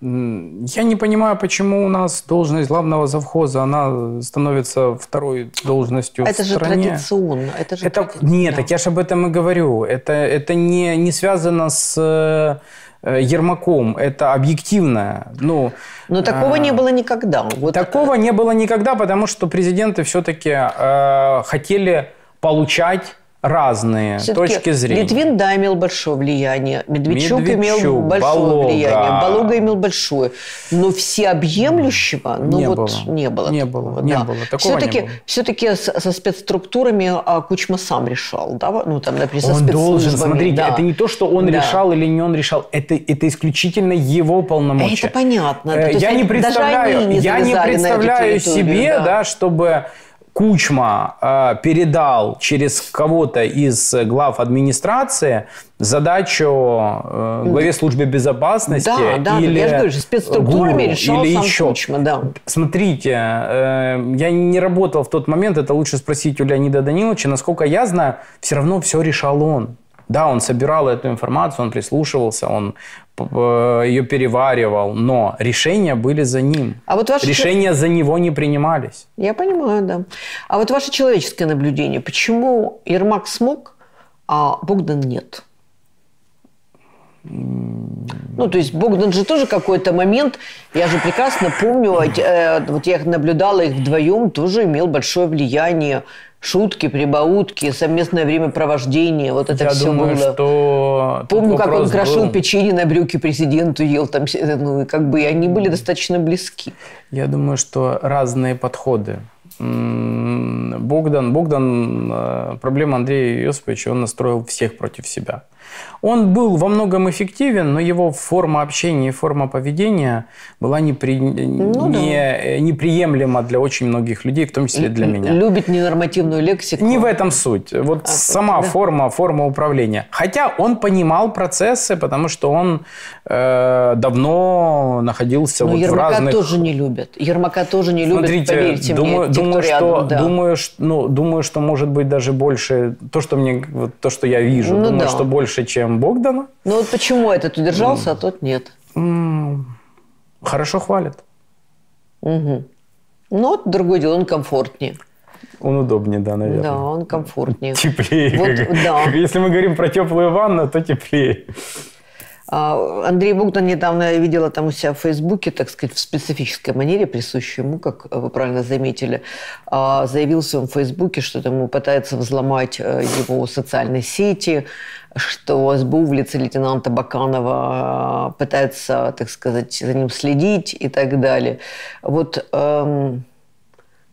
я не понимаю, почему у нас должность главного завхоза, она становится второй должностью это в стране. Это же традиционно. Это же это, традиционно. Нет, так я же об этом и говорю. Это, это не, не связано с э, Э, Ермаком, это объективное. Ну, Но э, такого э, не было никогда. Вот такого это... не было никогда, потому что президенты все-таки э, хотели получать разные Все-таки точки зрения. Литвин, да, имел большое влияние. Медведчук, Медведчук имел большое Болога. влияние. Болога имел большое. Но всеобъемлющего, ну не вот, было. не было. Не такого, было, да. не было. Такого все-таки, не было. Все-таки со, со спецструктурами а, Кучма сам решал, да? Ну, там, например, со Он должен, смотрите, да. это не то, что он да. решал или не он решал, это, это исключительно его полномочия. Это понятно. Э, я, не представляю, не я не представляю себе, да, да чтобы Кучма э, передал через кого-то из э, глав администрации задачу э, главе службы безопасности да, да, или я же спецструктурами гуру, решал или сам еще. Кучма, да. Смотрите, я не работал в тот момент, это лучше спросить у Леонида Даниловича, насколько я знаю, все равно все решал он. Да, он собирал эту информацию, он прислушивался, он ее переваривал, но решения были за ним. А вот ваши решения за него не принимались. Я понимаю, да. А вот ваше человеческое наблюдение, почему Ермак смог, а Богдан нет? Ну, то есть Богдан же тоже какой-то момент, я же прекрасно помню, а, э, вот я их наблюдала их вдвоем, тоже имел большое влияние шутки, прибаутки, совместное времяпровождение. Вот это Я все думаю, было. Что Помню, как он крошил был... печенье на брюки президенту, ел там, ну, и как бы и они были достаточно близки. Я думаю, что разные подходы. Богдан, Богдан, э, проблема Андрея Иосифовича, он настроил всех против себя. Он был во многом эффективен, но его форма общения и форма поведения была непри... ну, не... да. неприемлема для очень многих людей, в том числе для меня. Любит ненормативную лексику. Не в этом суть. Вот а, сама да. форма, форма управления. Хотя он понимал процессы, потому что он э, давно находился ну, вот в разных... тоже не любят. Ермака тоже не Смотрите, любят, поверьте думаю, мне, думаю, рядом, что, да. думаю, что, ну, думаю, что может быть даже больше то, что мне, вот, то, что я вижу, ну, думаю, да. что больше больше, чем Богдана. Ну вот почему этот удержался, mm. а тот нет? Mm. Хорошо хвалят. Угу. Ну, вот другое дело, он комфортнее. Он удобнее, да, наверное. Да, он комфортнее. Теплее. Вот, как, да. Если мы говорим про теплую ванну, то теплее. А, Андрей Богдан недавно я видела там у себя в Фейсбуке, так сказать, в специфической манере, присущей ему, как э, вы правильно заметили, а, заявил в своем Фейсбуке, что ему пытаются взломать э, его социальные сети, что СБУ в лице лейтенанта Баканова а, пытается, так сказать, за ним следить и так далее. Вот эм,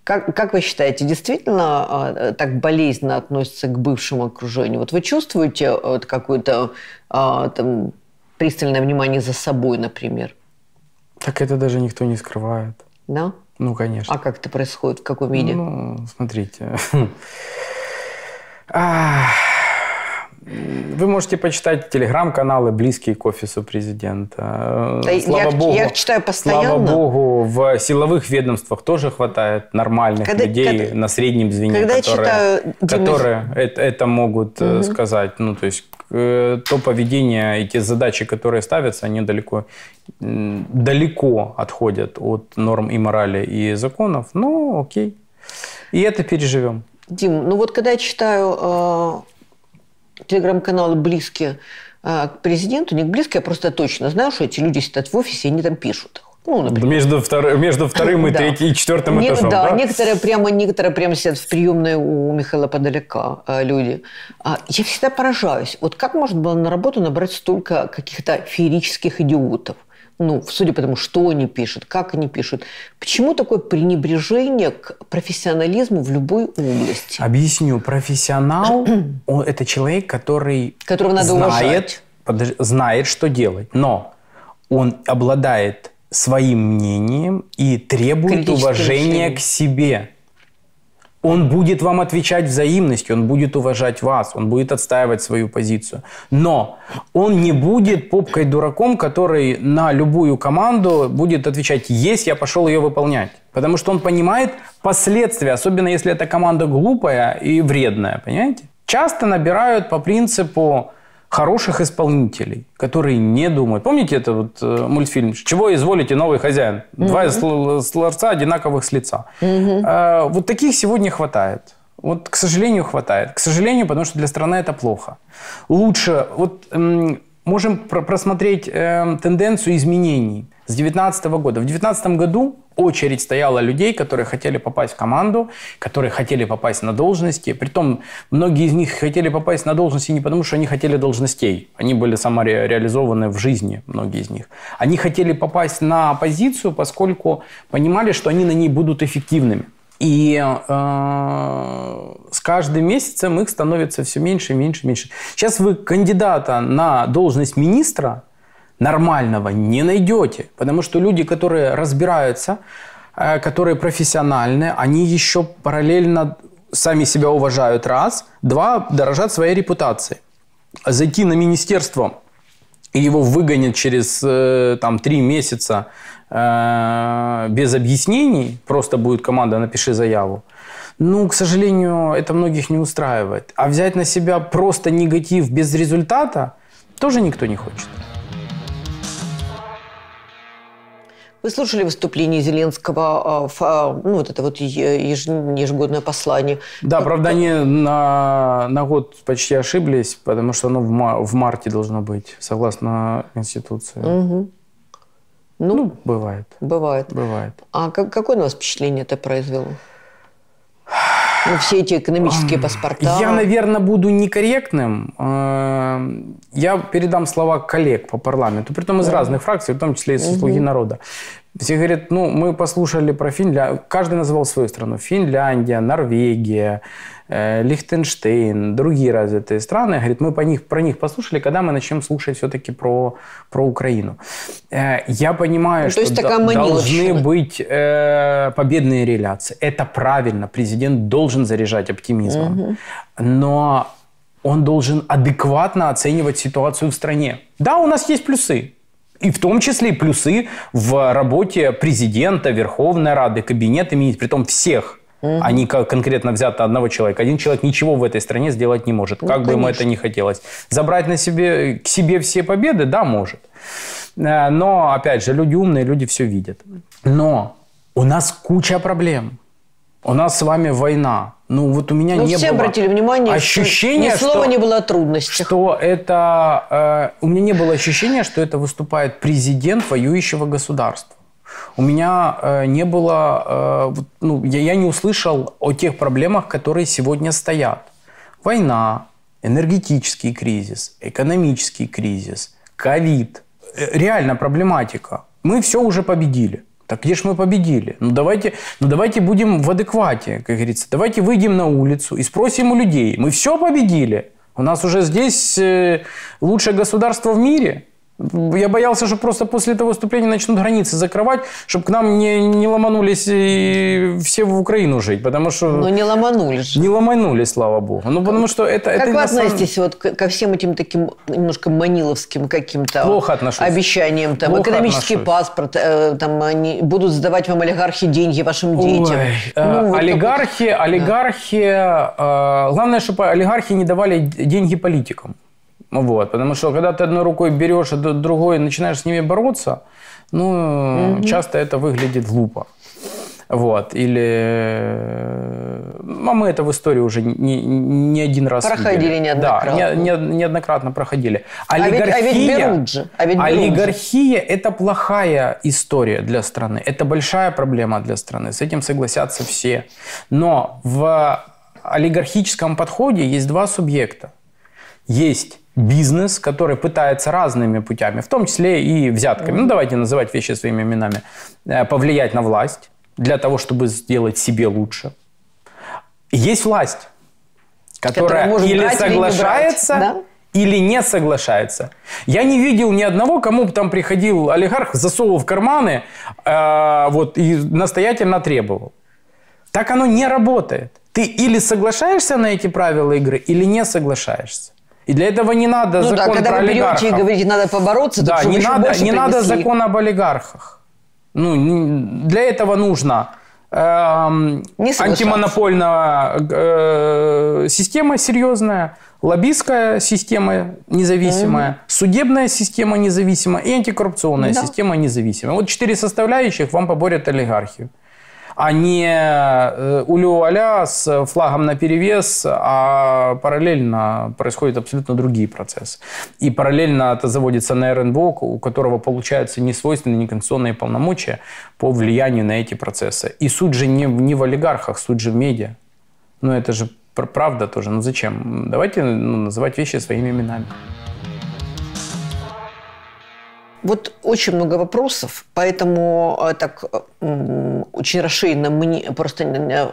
как, как вы считаете, действительно э, так болезненно относится к бывшему окружению? Вот вы чувствуете э, вот, какую-то э, пристальное внимание за собой, например. Так это даже никто не скрывает. Да? Ну, конечно. А как это происходит? В каком виде? Ну, смотрите. Вы можете почитать телеграм-каналы, близкие к офису президента. слава я, богу, я читаю постоянно. Слава богу, в силовых ведомствах тоже хватает нормальных когда, людей когда, на среднем звене, когда которые, я читаю, которые это, могут э, сказать. Ну, то есть э, то поведение и те задачи, которые ставятся, они далеко, далеко отходят от норм и морали и законов. Но ну, окей. И это переживем. Дим, ну вот когда я читаю э, телеграм-каналы близкие а, к президенту, не к близкие, я а просто точно знаю, что эти люди сидят в офисе, и они там пишут. Ну, например. между, втор... между вторым и, третьим, и четвертым этажом. Да, да? Некоторые, прямо, некоторые прямо сидят в приемной у Михаила Подоляка а, люди. Я всегда поражаюсь. Вот как можно было на работу набрать столько каких-то феерических идиотов? ну, судя по тому, что они пишут, как они пишут. Почему такое пренебрежение к профессионализму в любой области? Объясню. Профессионал – это человек, который Которого надо знает, подож... знает, что делать. Но он обладает своим мнением и требует уважения решение. к себе. Он будет вам отвечать взаимностью, он будет уважать вас, он будет отстаивать свою позицию. Но он не будет попкой дураком, который на любую команду будет отвечать «Есть, я пошел ее выполнять». Потому что он понимает последствия, особенно если эта команда глупая и вредная, понимаете? Часто набирают по принципу хороших исполнителей, которые не думают. Помните это вот э, мультфильм «Чего изволите новый хозяин?» Два mm-hmm. с э, одинаковых с лица. Mm-hmm. Э, вот таких сегодня хватает. Вот, к сожалению, хватает. К сожалению, потому что для страны это плохо. Лучше, вот э, можем про- просмотреть э, тенденцию изменений с 2019 года. В 2019 году очередь стояла людей, которые хотели попасть в команду, которые хотели попасть на должности. Притом многие из них хотели попасть на должности не потому, что они хотели должностей. Они были самореализованы в жизни, многие из них. Они хотели попасть на позицию, поскольку понимали, что они на ней будут эффективными. И э, с каждым месяцем их становится все меньше и меньше и меньше. Сейчас вы кандидата на должность министра нормального не найдете, потому что люди, которые разбираются, э, которые профессиональные, они еще параллельно сами себя уважают раз, два, дорожат своей репутацией. Зайти на министерство и его выгонят через э, там, три месяца э, без объяснений, просто будет команда «напиши заяву», ну, к сожалению, это многих не устраивает. А взять на себя просто негатив без результата тоже никто не хочет. Вы слушали выступление Зеленского, а, а, ну, вот это вот ежегодное послание. Да, ну, правда, они на, на год почти ошиблись, потому что оно в, мар- в марте должно быть, согласно Конституции. Угу. Ну, ну, бывает. Бывает. Бывает. А как, какое на вас впечатление это произвело? все эти экономические паспорта? Я, наверное, буду некорректным. А, я передам слова коллег по парламенту, притом из разных фракций, в том числе из угу. «Слуги народа». Все говорят, ну, мы послушали про Финляндию. Каждый называл свою страну. Финляндия, Норвегия, Э, Лихтенштейн, другие развитые страны. Говорит, мы по них, про них послушали, когда мы начнем слушать все-таки про, про Украину. Э, я понимаю, ну, что есть такая должны быть э, победные реляции. Это правильно. Президент должен заряжать оптимизмом. Угу. Но он должен адекватно оценивать ситуацию в стране. Да, у нас есть плюсы. И в том числе и плюсы в работе президента, Верховной Рады, кабинета министров, При притом всех Угу. Они конкретно взято одного человека. Один человек ничего в этой стране сделать не может, ну, как конечно. бы ему это ни хотелось. Забрать на себе, э, к себе все победы, да, может. Э, но, опять же, люди умные, люди все видят. Но у нас куча проблем. У нас с вами война. Ну, вот у меня ну, не все было... обратили внимание, ощущение, что ни слова что, не было о трудностях. Что это... Э, у меня не было ощущения, что это выступает президент воюющего государства. У меня э, не было, э, ну, я, я не услышал о тех проблемах, которые сегодня стоят. Война, энергетический кризис, экономический кризис, ковид. Э, реально проблематика. Мы все уже победили. Так где же мы победили? Ну давайте, ну давайте будем в адеквате, как говорится. Давайте выйдем на улицу и спросим у людей. Мы все победили. У нас уже здесь э, лучшее государство в мире. Я боялся, что просто после этого выступления начнут границы закрывать, чтобы к нам не, не ломанулись и все в Украину жить, потому что... Но ну, не ломанулись. Не ломанулись, слава богу. Ну, потому что это... Как это вы относитесь самом... вот ко всем этим таким немножко маниловским каким-то Плохо отношусь. обещаниям? Там, Плохо экономический отношусь. паспорт, э, там они будут сдавать вам олигархи деньги вашим детям. Ой. Э, ну, вот олигархи, такой... олигархи... Да. Э, главное, чтобы олигархи не давали деньги политикам. Вот, потому что когда ты одной рукой берешь, а другой начинаешь с ними бороться, ну, mm-hmm. часто это выглядит глупо. Вот, или... А мы это в истории уже не, не один раз Проходили видели. неоднократно. Да, не, неоднократно проходили. Олигархия, а ведь, а ведь берут же. А ведь берут олигархия – это плохая история для страны. Это большая проблема для страны. С этим согласятся все. Но в олигархическом подходе есть два субъекта. Есть бизнес, который пытается разными путями, в том числе и взятками, ну давайте называть вещи своими именами, э, повлиять на власть для того, чтобы сделать себе лучше. Есть власть, которая, которая или брать, соглашается, или не брать, да? или не соглашается. Я не видел ни одного, кому бы там приходил олигарх, засовывал в карманы э, вот, и настоятельно требовал. Так оно не работает. Ты или соглашаешься на эти правила игры, или не соглашаешься. И для этого не надо ну, закон да, когда про вы берете и говорите, надо побороться, да, не надо, не надо закон об олигархах. Ну, для этого нужно э, антимонопольная э, система серьезная, лоббистская система независимая, mm-hmm. судебная система независимая и антикоррупционная да. система независимая. Вот четыре составляющих вам поборят олигархию а не э, улю-аля с флагом на перевес, а параллельно происходят абсолютно другие процессы. И параллельно это заводится на РНБО, у которого получаются несвойственные неконституционные полномочия по влиянию на эти процессы. И суть же не, не в олигархах, суть же в медиа. Но это же правда тоже. Ну зачем? Давайте ну, называть вещи своими именами. Вот очень много вопросов, поэтому э, так очень расширенно мы просто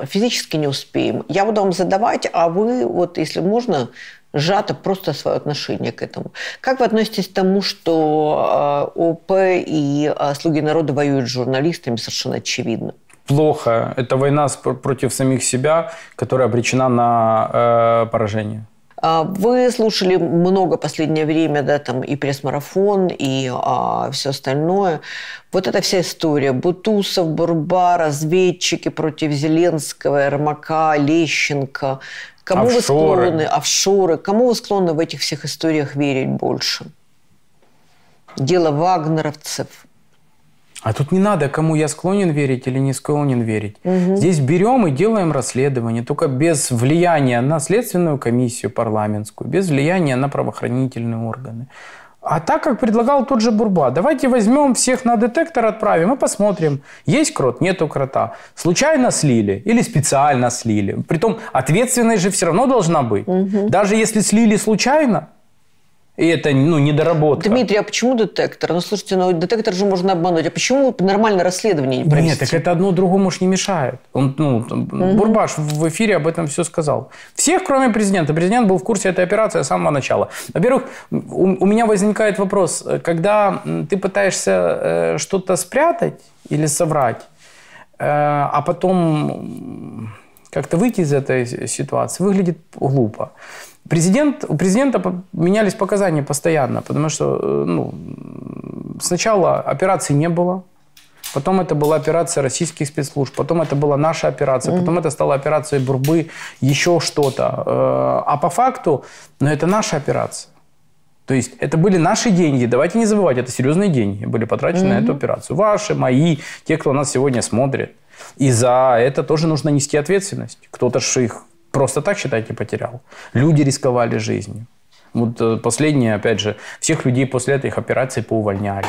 физически не успеем. Я буду вам задавать, а вы, вот если можно, сжато просто свое отношение к этому. Как вы относитесь к тому, что э, ОП и э, «Слуги народа» воюют с журналистами, совершенно очевидно? Плохо. Это война против самих себя, которая обречена на э, поражение. А вы слушали много последнее время, да, там и пресс-марафон, и а, все остальное. Вот эта вся история. Бутусов, Бурба, разведчики против Зеленского, Ермака, Лещенко. Кому офшоры. вы склонны? Офшоры. Кому вы склонны в этих всех историях верить больше? Дело вагнеровцев – а тут не надо, кому я склонен верить или не склонен верить. Угу. Здесь берем и делаем расследование, только без влияния на следственную комиссию парламентскую, без влияния на правоохранительные органы. А так, как предлагал тот же Бурба, давайте возьмем всех на детектор, отправим и посмотрим, есть крот, нету крота. Случайно слили или специально слили. Притом ответственность же все равно должна быть. Угу. Даже если слили случайно, и это, ну, недоработка. Дмитрий, а почему детектор? Ну, слушайте, ну, детектор же можно обмануть. А почему нормальное расследование не провести? Нет, так это одно другому ж не мешает. Он, ну, угу. Бурбаш в эфире об этом все сказал. Всех, кроме президента. Президент был в курсе этой операции с самого начала. Во-первых, у, у меня возникает вопрос. Когда ты пытаешься э, что-то спрятать или соврать, э, а потом как-то выйти из этой ситуации, выглядит глупо. Президент, у президента менялись показания постоянно, потому что э, ну, сначала операции не было, потом это была операция российских спецслужб, потом это была наша операция, mm-hmm. потом это стала операция Бурбы, еще что-то. Э, а по факту, но ну, это наша операция. То есть это были наши деньги. Давайте не забывать, это серьезные деньги были потрачены mm-hmm. на эту операцию. Ваши, мои, те, кто нас сегодня смотрит. И за это тоже нужно нести ответственность. Кто-то же их Просто так, считайте, потерял. Люди рисковали жизнью. Вот э, последние, опять же, всех людей после этой этих операций поувольняли.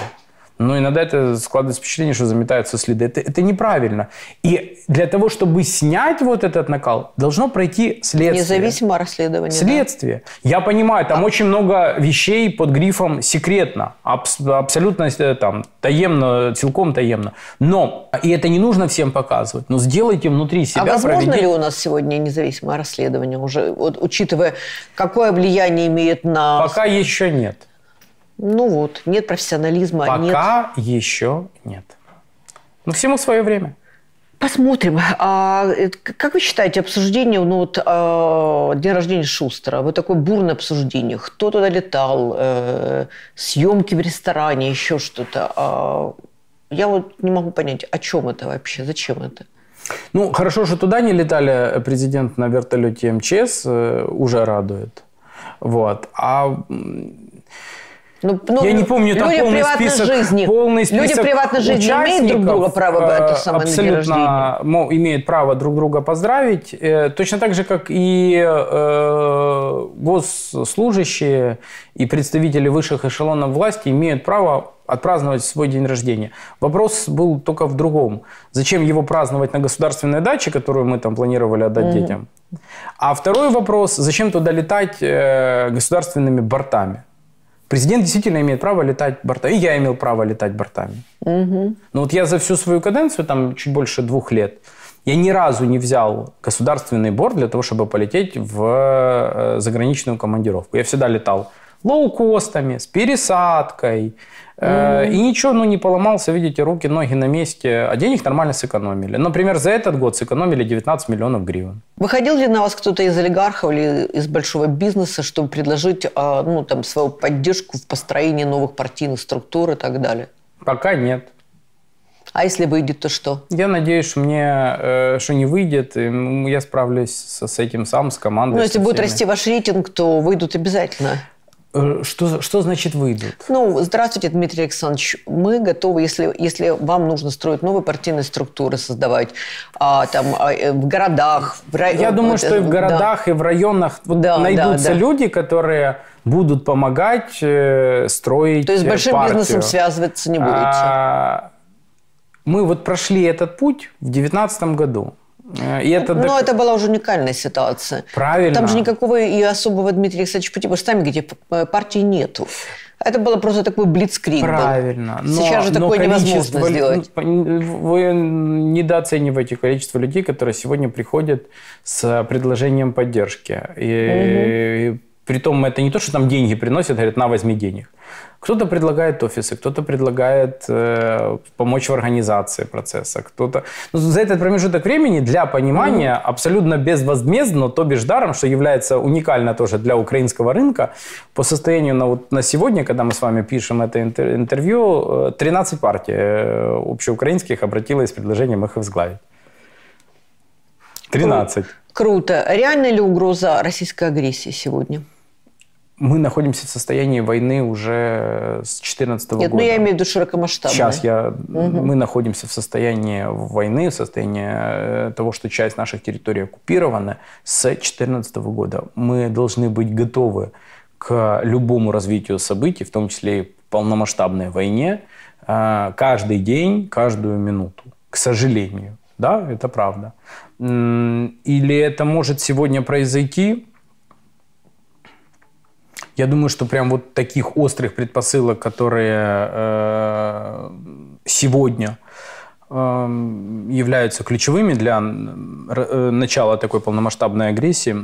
Но иногда это складывается впечатление, что заметаются следы. Это, это неправильно. И для того, чтобы снять вот этот накал, должно пройти следствие. Независимое расследование. Следствие. Да. Я понимаю, там а. очень много вещей под грифом «секретно», абс- абсолютно э, там, таемно, целиком таемно. Но, и это не нужно всем показывать, но сделайте внутри себя. А возможно проведение... ли у нас сегодня независимое расследование уже, вот, учитывая, какое влияние имеет на... Пока еще нет. Ну вот, нет профессионализма. Пока нет. еще нет. Но ну, всему свое время. Посмотрим. А э, как вы считаете, обсуждение ну, вот, а, дня рождения Шустера, вот такое бурное обсуждение, кто туда летал, э, съемки в ресторане, еще что-то. А, я вот не могу понять, о чем это вообще, зачем это? Ну, хорошо, что туда не летали э, президент на вертолете МЧС, уже радует. Вот. А ну, ну, я не помню, там полный список, жизни. полный список Люди приватной жизни имеют друг друга право э, это самое Абсолютно мол, имеют право друг друга поздравить. Э, точно так же, как и э, госслужащие и представители высших эшелонов власти имеют право отпраздновать свой день рождения. Вопрос был только в другом. Зачем его праздновать на государственной даче, которую мы там планировали отдать mm-hmm. детям? А второй вопрос, зачем туда летать э, государственными бортами? Президент действительно имеет право летать бортами. И я имел право летать бортами. Угу. Но вот я за всю свою каденцию, там чуть больше двух лет, я ни разу не взял государственный борт для того, чтобы полететь в э, заграничную командировку. Я всегда летал лоукостами, с пересадкой, Э, и ничего, ну, не поломался, видите, руки, ноги на месте. А денег нормально сэкономили. Например, за этот год сэкономили 19 миллионов гривен. Выходил ли на вас кто-то из олигархов или из большого бизнеса, чтобы предложить а, ну, там, свою поддержку в построении новых партийных структур и так далее? Пока нет. А если выйдет, то что? Я надеюсь, что мне э, что не выйдет. Я справлюсь со с, этим сам, с командой. Ну, если будет расти ваш рейтинг, то выйдут обязательно. Э, что, что значит выйдут? Ну, здравствуйте, Дмитрий Александрович. Мы готовы, если, если вам нужно строить новые партийные структуры, создавать а, там, а, э, в городах. В рай... Я думаю, вот, э, что и в городах, да. и в районах вот да, найдутся да, да. люди, которые будут помогать э, строить То есть с большим партию. бизнесом связываться не будете? А, мы вот прошли этот путь в 2019 году. Э, и это Но так... это была уже уникальная ситуация. Правильно. Там же никакого и особого Дмитрия Александровича что сами где э, партии нету. Это было просто такой блицкриг. Правильно. Был. Сейчас но, же такое невозможно сделать. Вы недооцениваете количество людей, которые сегодня приходят с предложением поддержки. И, угу. том это не то, что там деньги приносят, говорят, на, возьми денег. Кто-то предлагает офисы, кто-то предлагает э, помочь в организации процесса, кто-то... Ну, за этот промежуток времени для понимания абсолютно безвозмездно, то бишь даром, что является уникально тоже для украинского рынка, по состоянию на, вот, на сегодня, когда мы с вами пишем это интервью, 13 э, партий э, общеукраинских обратилось с предложением их возглавить. 13. Круто. Реально ли угроза российской агрессии сегодня? мы находимся в состоянии войны уже с 2014 года. Нет, ну я имею в виду широкомасштабно. Сейчас я, угу. мы находимся в состоянии войны, в состоянии э, того, что часть наших территорий оккупирована с 2014 года. Мы должны быть готовы к любому развитию событий, в том числе и полномасштабной войне, э, каждый день, каждую минуту, к сожалению. Да, это правда. Или это может сегодня произойти, я думаю, что прям вот таких острых предпосылок, которые э, сегодня эм, являются ключевыми для э, начала такой полномасштабной агрессии,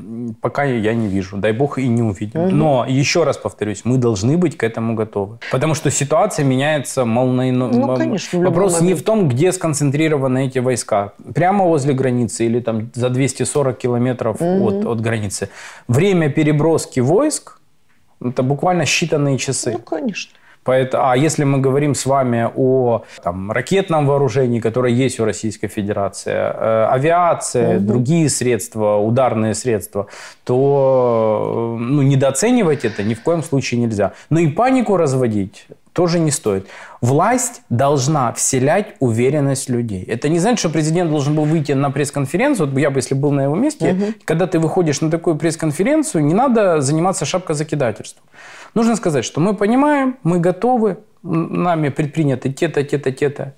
пока я не вижу. Дай бог и не увидим. Но еще раз повторюсь, мы должны быть к этому готовы. Потому что ситуация меняется молниеносно. Ну, конечно, Вопрос не в том, где сконцентрированы эти войска. Прямо возле границы или там за 240 километров угу. от, от границы. Время переброски войск – это буквально считанные часы. Ну, конечно. Поэтому, а если мы говорим с вами о там, ракетном вооружении, которое есть у Российской Федерации, э, авиации, угу. другие средства, ударные средства, то э, ну, недооценивать это ни в коем случае нельзя. Но ну, и панику разводить тоже не стоит. Власть должна вселять уверенность людей. Это не значит, что президент должен был выйти на пресс-конференцию. Вот я бы, если был на его месте, угу. когда ты выходишь на такую пресс-конференцию, не надо заниматься шапкозакидательством. Нужно сказать, что мы понимаем, мы готовы, нами предприняты те-то, те-то, те-то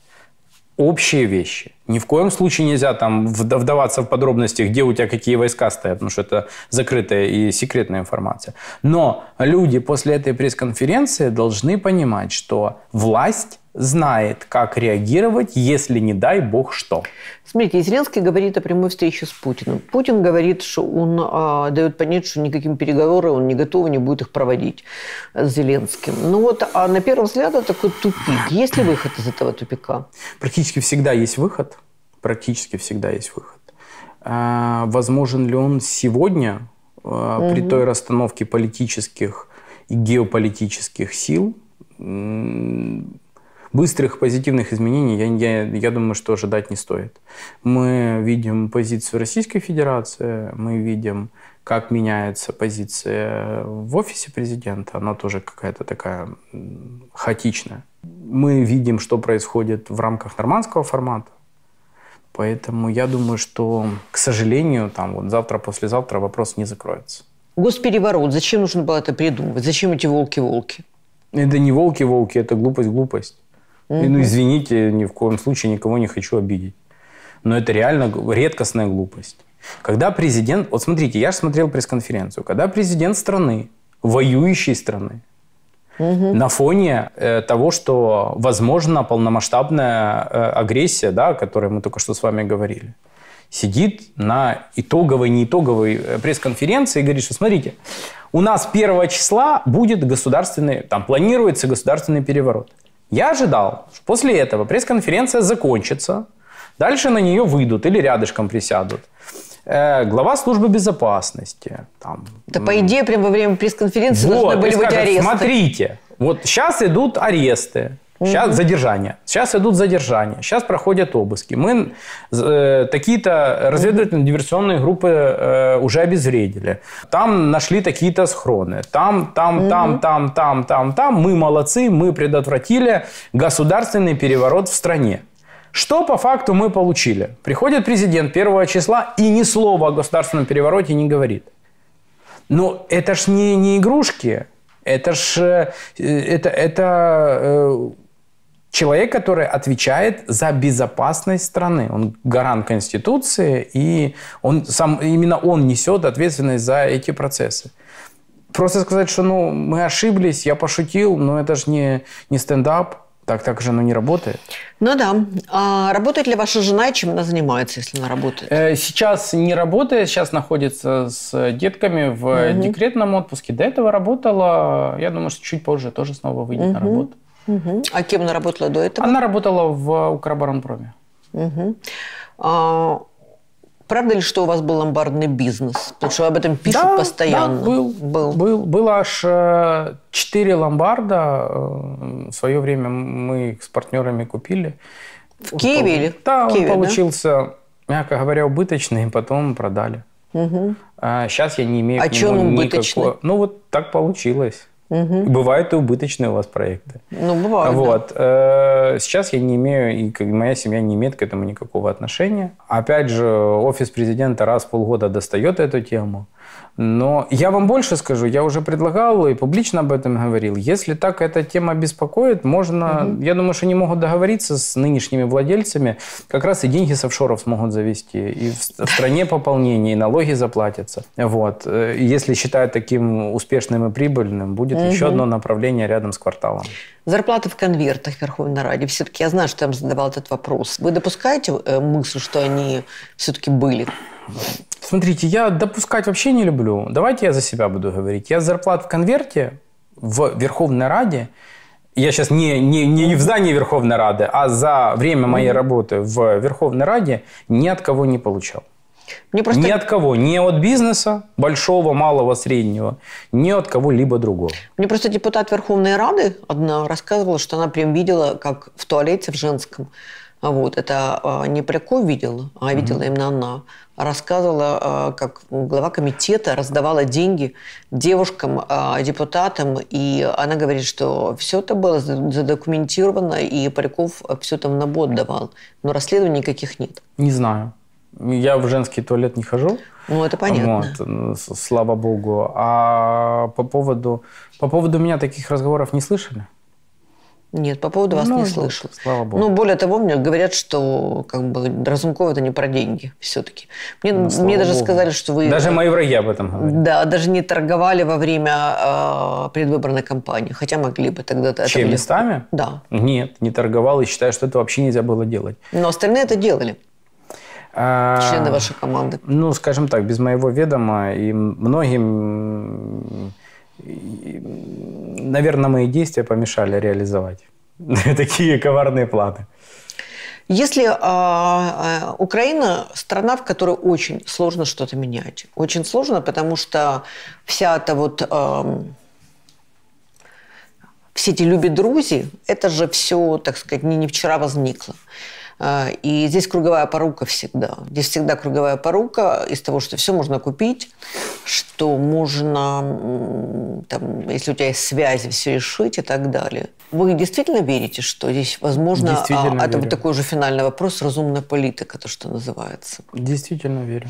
общие вещи. Ни в коем случае нельзя там вдаваться в подробности, где у тебя какие войска стоят, потому что это закрытая и секретная информация. Но люди после этой пресс-конференции должны понимать, что власть знает, как реагировать, если не дай бог что. Смотрите, Зеленский говорит о прямой встрече с Путиным. Путин говорит, что он а, дает понять, что никаким переговоры он не готов, не будет их проводить с Зеленским. Ну вот, а на первый взгляд это такой тупик. Есть ли выход из этого тупика? Практически всегда есть выход практически всегда есть выход. А, возможен ли он сегодня угу. при той расстановке политических и геополитических сил? Быстрых позитивных изменений, я, я, я думаю, что ожидать не стоит. Мы видим позицию Российской Федерации, мы видим, как меняется позиция в офисе президента, она тоже какая-то такая хаотичная. Мы видим, что происходит в рамках нормандского формата. Поэтому я думаю, что, к сожалению, там вот завтра, послезавтра вопрос не закроется. Госпереворот. Зачем нужно было это придумывать? Зачем эти волки-волки? Это не волки-волки, это глупость-глупость. Угу. ну, извините, ни в коем случае никого не хочу обидеть. Но это реально редкостная глупость. Когда президент... Вот смотрите, я же смотрел пресс-конференцию. Когда президент страны, воюющей страны, угу. на фоне э, того, что возможно полномасштабная э, агрессия, да, о которой мы только что с вами говорили сидит на итоговой, не итоговой э, пресс-конференции и говорит, что смотрите, у нас 1 числа будет государственный, там планируется государственный переворот. Я ожидал, что после этого пресс-конференция закончится, дальше на нее выйдут или рядышком присядут. Э, глава службы безопасности. Там. Да, по идее, прямо во время пресс-конференции вот, должны были скажут, быть аресты. Смотрите, вот сейчас идут аресты, сейчас угу. задержания, сейчас идут задержания, сейчас проходят обыски. Мы э, такие-то разведывательно-диверсионные группы э, уже обезвредили. Там нашли такие-то схроны. Там, там, угу. там, там, там, там, там. Мы молодцы, мы предотвратили государственный переворот в стране. Что по факту мы получили? Приходит президент первого числа и ни слова о государственном перевороте не говорит. Но это ж не, не игрушки, это ж э, это, это э, человек, который отвечает за безопасность страны. Он гарант Конституции, и он сам, именно он несет ответственность за эти процессы. Просто сказать, что ну, мы ошиблись, я пошутил, но это же не, не стендап – так так же оно не работает. Ну да. А работает ли ваша жена и чем она занимается, если она работает? Э, сейчас не работает, сейчас находится с детками в угу. декретном отпуске. До этого работала, я думаю, что чуть позже тоже снова выйдет угу. на работу. Угу. А кем она работала до этого? Она работала в Укроборонпроме. Угу. А Правда ли, что у вас был ломбардный бизнес? Потому что об этом пишут да, постоянно. Да, был, был. был. Было аж э, четыре ломбарда. Э, в свое время мы их с партнерами купили. В Киеве или? Да, в Киеве, получился, да? мягко говоря, убыточный, потом продали. Угу. А сейчас я не имею а к нему он убыточный? никакого... Ну, вот так получилось. Угу. Бывают и убыточные у вас проекты. Ну, бывают. Вот. Да. Э, сейчас я не имею, и моя семья не имеет к этому никакого отношения. Опять же, офис президента раз в полгода достает эту тему. Но я вам больше скажу, я уже предлагал и публично об этом говорил. Если так эта тема беспокоит, можно, угу. я думаю, что они могут договориться с нынешними владельцами, как раз и деньги с офшоров смогут завести, и в, в стране пополнение, и налоги заплатятся. Вот. Э, если считают таким успешным и прибыльным, будет угу. еще одно направление рядом с кварталом. Зарплаты в конвертах в Верховной Раде. Все-таки я знаю, что я вам задавал этот вопрос. Вы допускаете э, мысль, что они все-таки были? Смотрите, я допускать вообще не люблю. Давайте я за себя буду говорить. Я зарплат в конверте в Верховной Раде, я сейчас не, не, не в здании Верховной Рады, а за время моей работы в Верховной Раде ни от кого не получал. Мне просто... Ни от кого. Ни от бизнеса, большого, малого, среднего, ни от кого-либо другого. Мне просто депутат Верховной Рады одна рассказывала, что она прям видела, как в туалете в женском вот, это а, не Пряко видела, а видела mm-hmm. именно она. Рассказывала, а, как глава комитета раздавала деньги девушкам, а, депутатам, и она говорит, что все это было задокументировано, и Поляков все там на бот давал, но расследований никаких нет. Не знаю. Я в женский туалет не хожу. Ну, это понятно. Вот, слава богу. А по поводу... По поводу меня таких разговоров не слышали? Нет, по поводу вас ну, не слышал. Слава богу. Ну, более того, мне говорят, что как бы Разумкова это не про деньги все-таки. Мне, ну, мне даже богу. сказали, что вы... Даже мои враги об этом говорят. Да, даже не торговали во время э, предвыборной кампании, хотя могли бы тогда... -то Чем, местами? Да. Нет, не торговал и считаю, что это вообще нельзя было делать. Но остальные это делали. А, члены вашей команды. Ну, скажем так, без моего ведома и многим наверное, мои действия помешали реализовать такие коварные планы. Если э, Украина страна, в которой очень сложно что-то менять, очень сложно, потому что вся эта вот э, все эти любят друзей, это же все, так сказать, не, не вчера возникло. А, и здесь круговая порука всегда. Здесь всегда круговая порука из того, что все можно купить, что можно, там, если у тебя есть связи, все решить и так далее. Вы действительно верите, что здесь возможно а, а это вот такой же финальный вопрос, разумная политика, то, что называется? Действительно верю.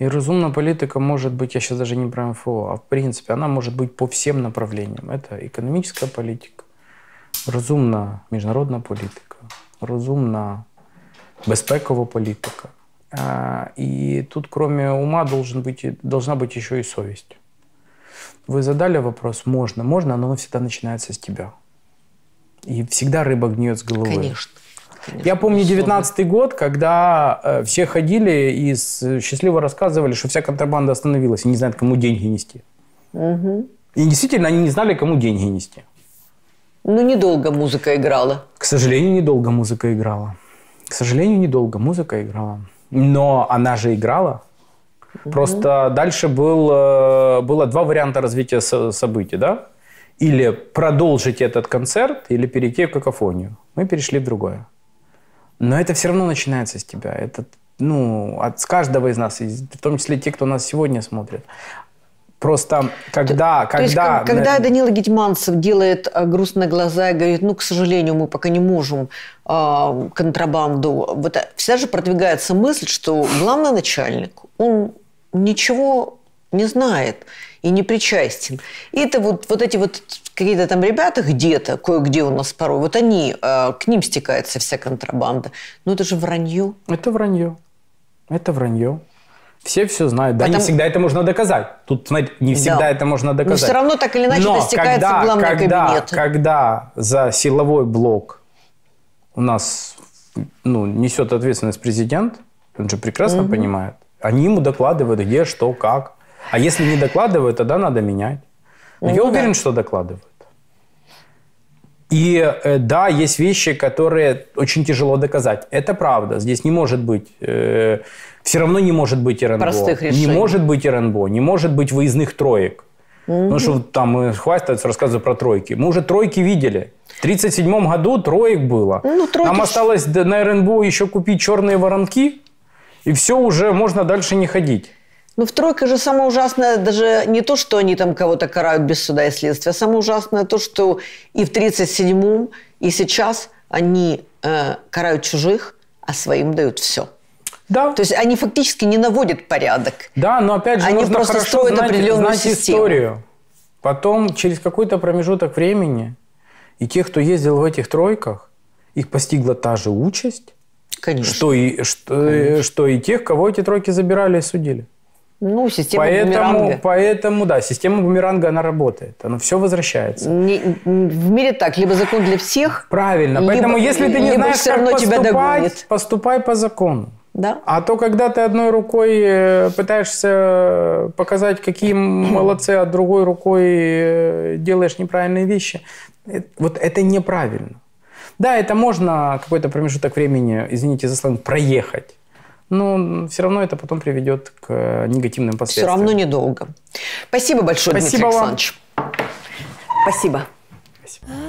И разумная политика может быть, я сейчас даже не про МФО, а в принципе, она может быть по всем направлениям. Это экономическая политика, разумная международная политика, розумна безпекова политика. И тут кроме ума должен быть, должна быть еще и совесть. Вы задали вопрос, можно, можно, но оно всегда начинается с тебя. И всегда рыба гниет с головы. Конечно. Конечно, Я помню 19 год, когда э, все ходили и с, счастливо рассказывали, что вся контрабанда остановилась и не знает, кому деньги нести. Угу. И действительно, они не знали, кому деньги нести. Ну, недолго музыка играла. К сожалению, недолго музыка играла. К сожалению, недолго музыка играла. Но она же играла. Угу. Просто дальше был, э, было два варианта развития событий, да? Или продолжить этот концерт, или перейти в какофонию. Мы перешли в другое. Но это все равно начинается с тебя. Это ну, от с каждого из нас, в том числе те, кто нас сегодня смотрит. Просто когда... То, когда, есть, когда, когда Данила Гетьманцев делает э, грустные глаза и говорит, ну, к сожалению, мы пока не можем э, контрабанду, вот, э, всегда же продвигается мысль, что главный начальник, он ничего не знает и не причастен. И это вот, вот эти вот какие-то там ребята где-то, кое-где у нас порой, вот они, э, к ним стекается вся контрабанда. Но это же вранье. Это вранье. Это вранье. Все все знают, да, Потому... не всегда это можно доказать. Тут, знаете, не всегда да. это можно доказать. Но все равно так или иначе Но достигается когда, главный когда, кабинет. когда за силовой блок у нас ну, несет ответственность президент, он же прекрасно угу. понимает, они ему докладывают, где, что, как. А если не докладывают, тогда надо менять. Но ну, я да. уверен, что докладывают. И э, да, есть вещи, которые очень тяжело доказать. Это правда. Здесь не может быть э, все равно не может быть РНБО. Простых решений. Не может быть РНБО, не может быть выездных троек. Угу. Ну что там хвастаются, рассказывать про тройки. Мы уже тройки видели. В 1937 году троек было. Ну, тройки... Нам осталось на РНБО еще купить черные воронки, и все уже можно дальше не ходить. Ну, в тройке же самое ужасное даже не то, что они там кого-то карают без суда и следствия. А самое ужасное то, что и в 1937-м, и сейчас они э, карают чужих, а своим дают все. Да. То есть они фактически не наводят порядок. Да, но опять же, они нужно просто хорошо строят знать, определенную знать систему. историю. Потом через какой-то промежуток времени и те, кто ездил в этих тройках, их постигла та же участь, Конечно. Что, и, что, э, Конечно. что и тех, кого эти тройки забирали и судили. Ну, система поэтому, бумеранга. Поэтому, да, система бумеранга, она работает. Она все возвращается. Не, в мире так. Либо закон для всех. Правильно. Либо, поэтому, если ты не знаешь, как поступать, поступай по закону. Да. А то, когда ты одной рукой э, пытаешься э, показать, какие молодцы, а другой рукой э, делаешь неправильные вещи, вот это неправильно. Да, это можно какой-то промежуток времени, извините за сленг, проехать. Но все равно это потом приведет к негативным последствиям. Все равно недолго. Спасибо большое, Спасибо Дмитрий Александрович. Спасибо. Спасибо.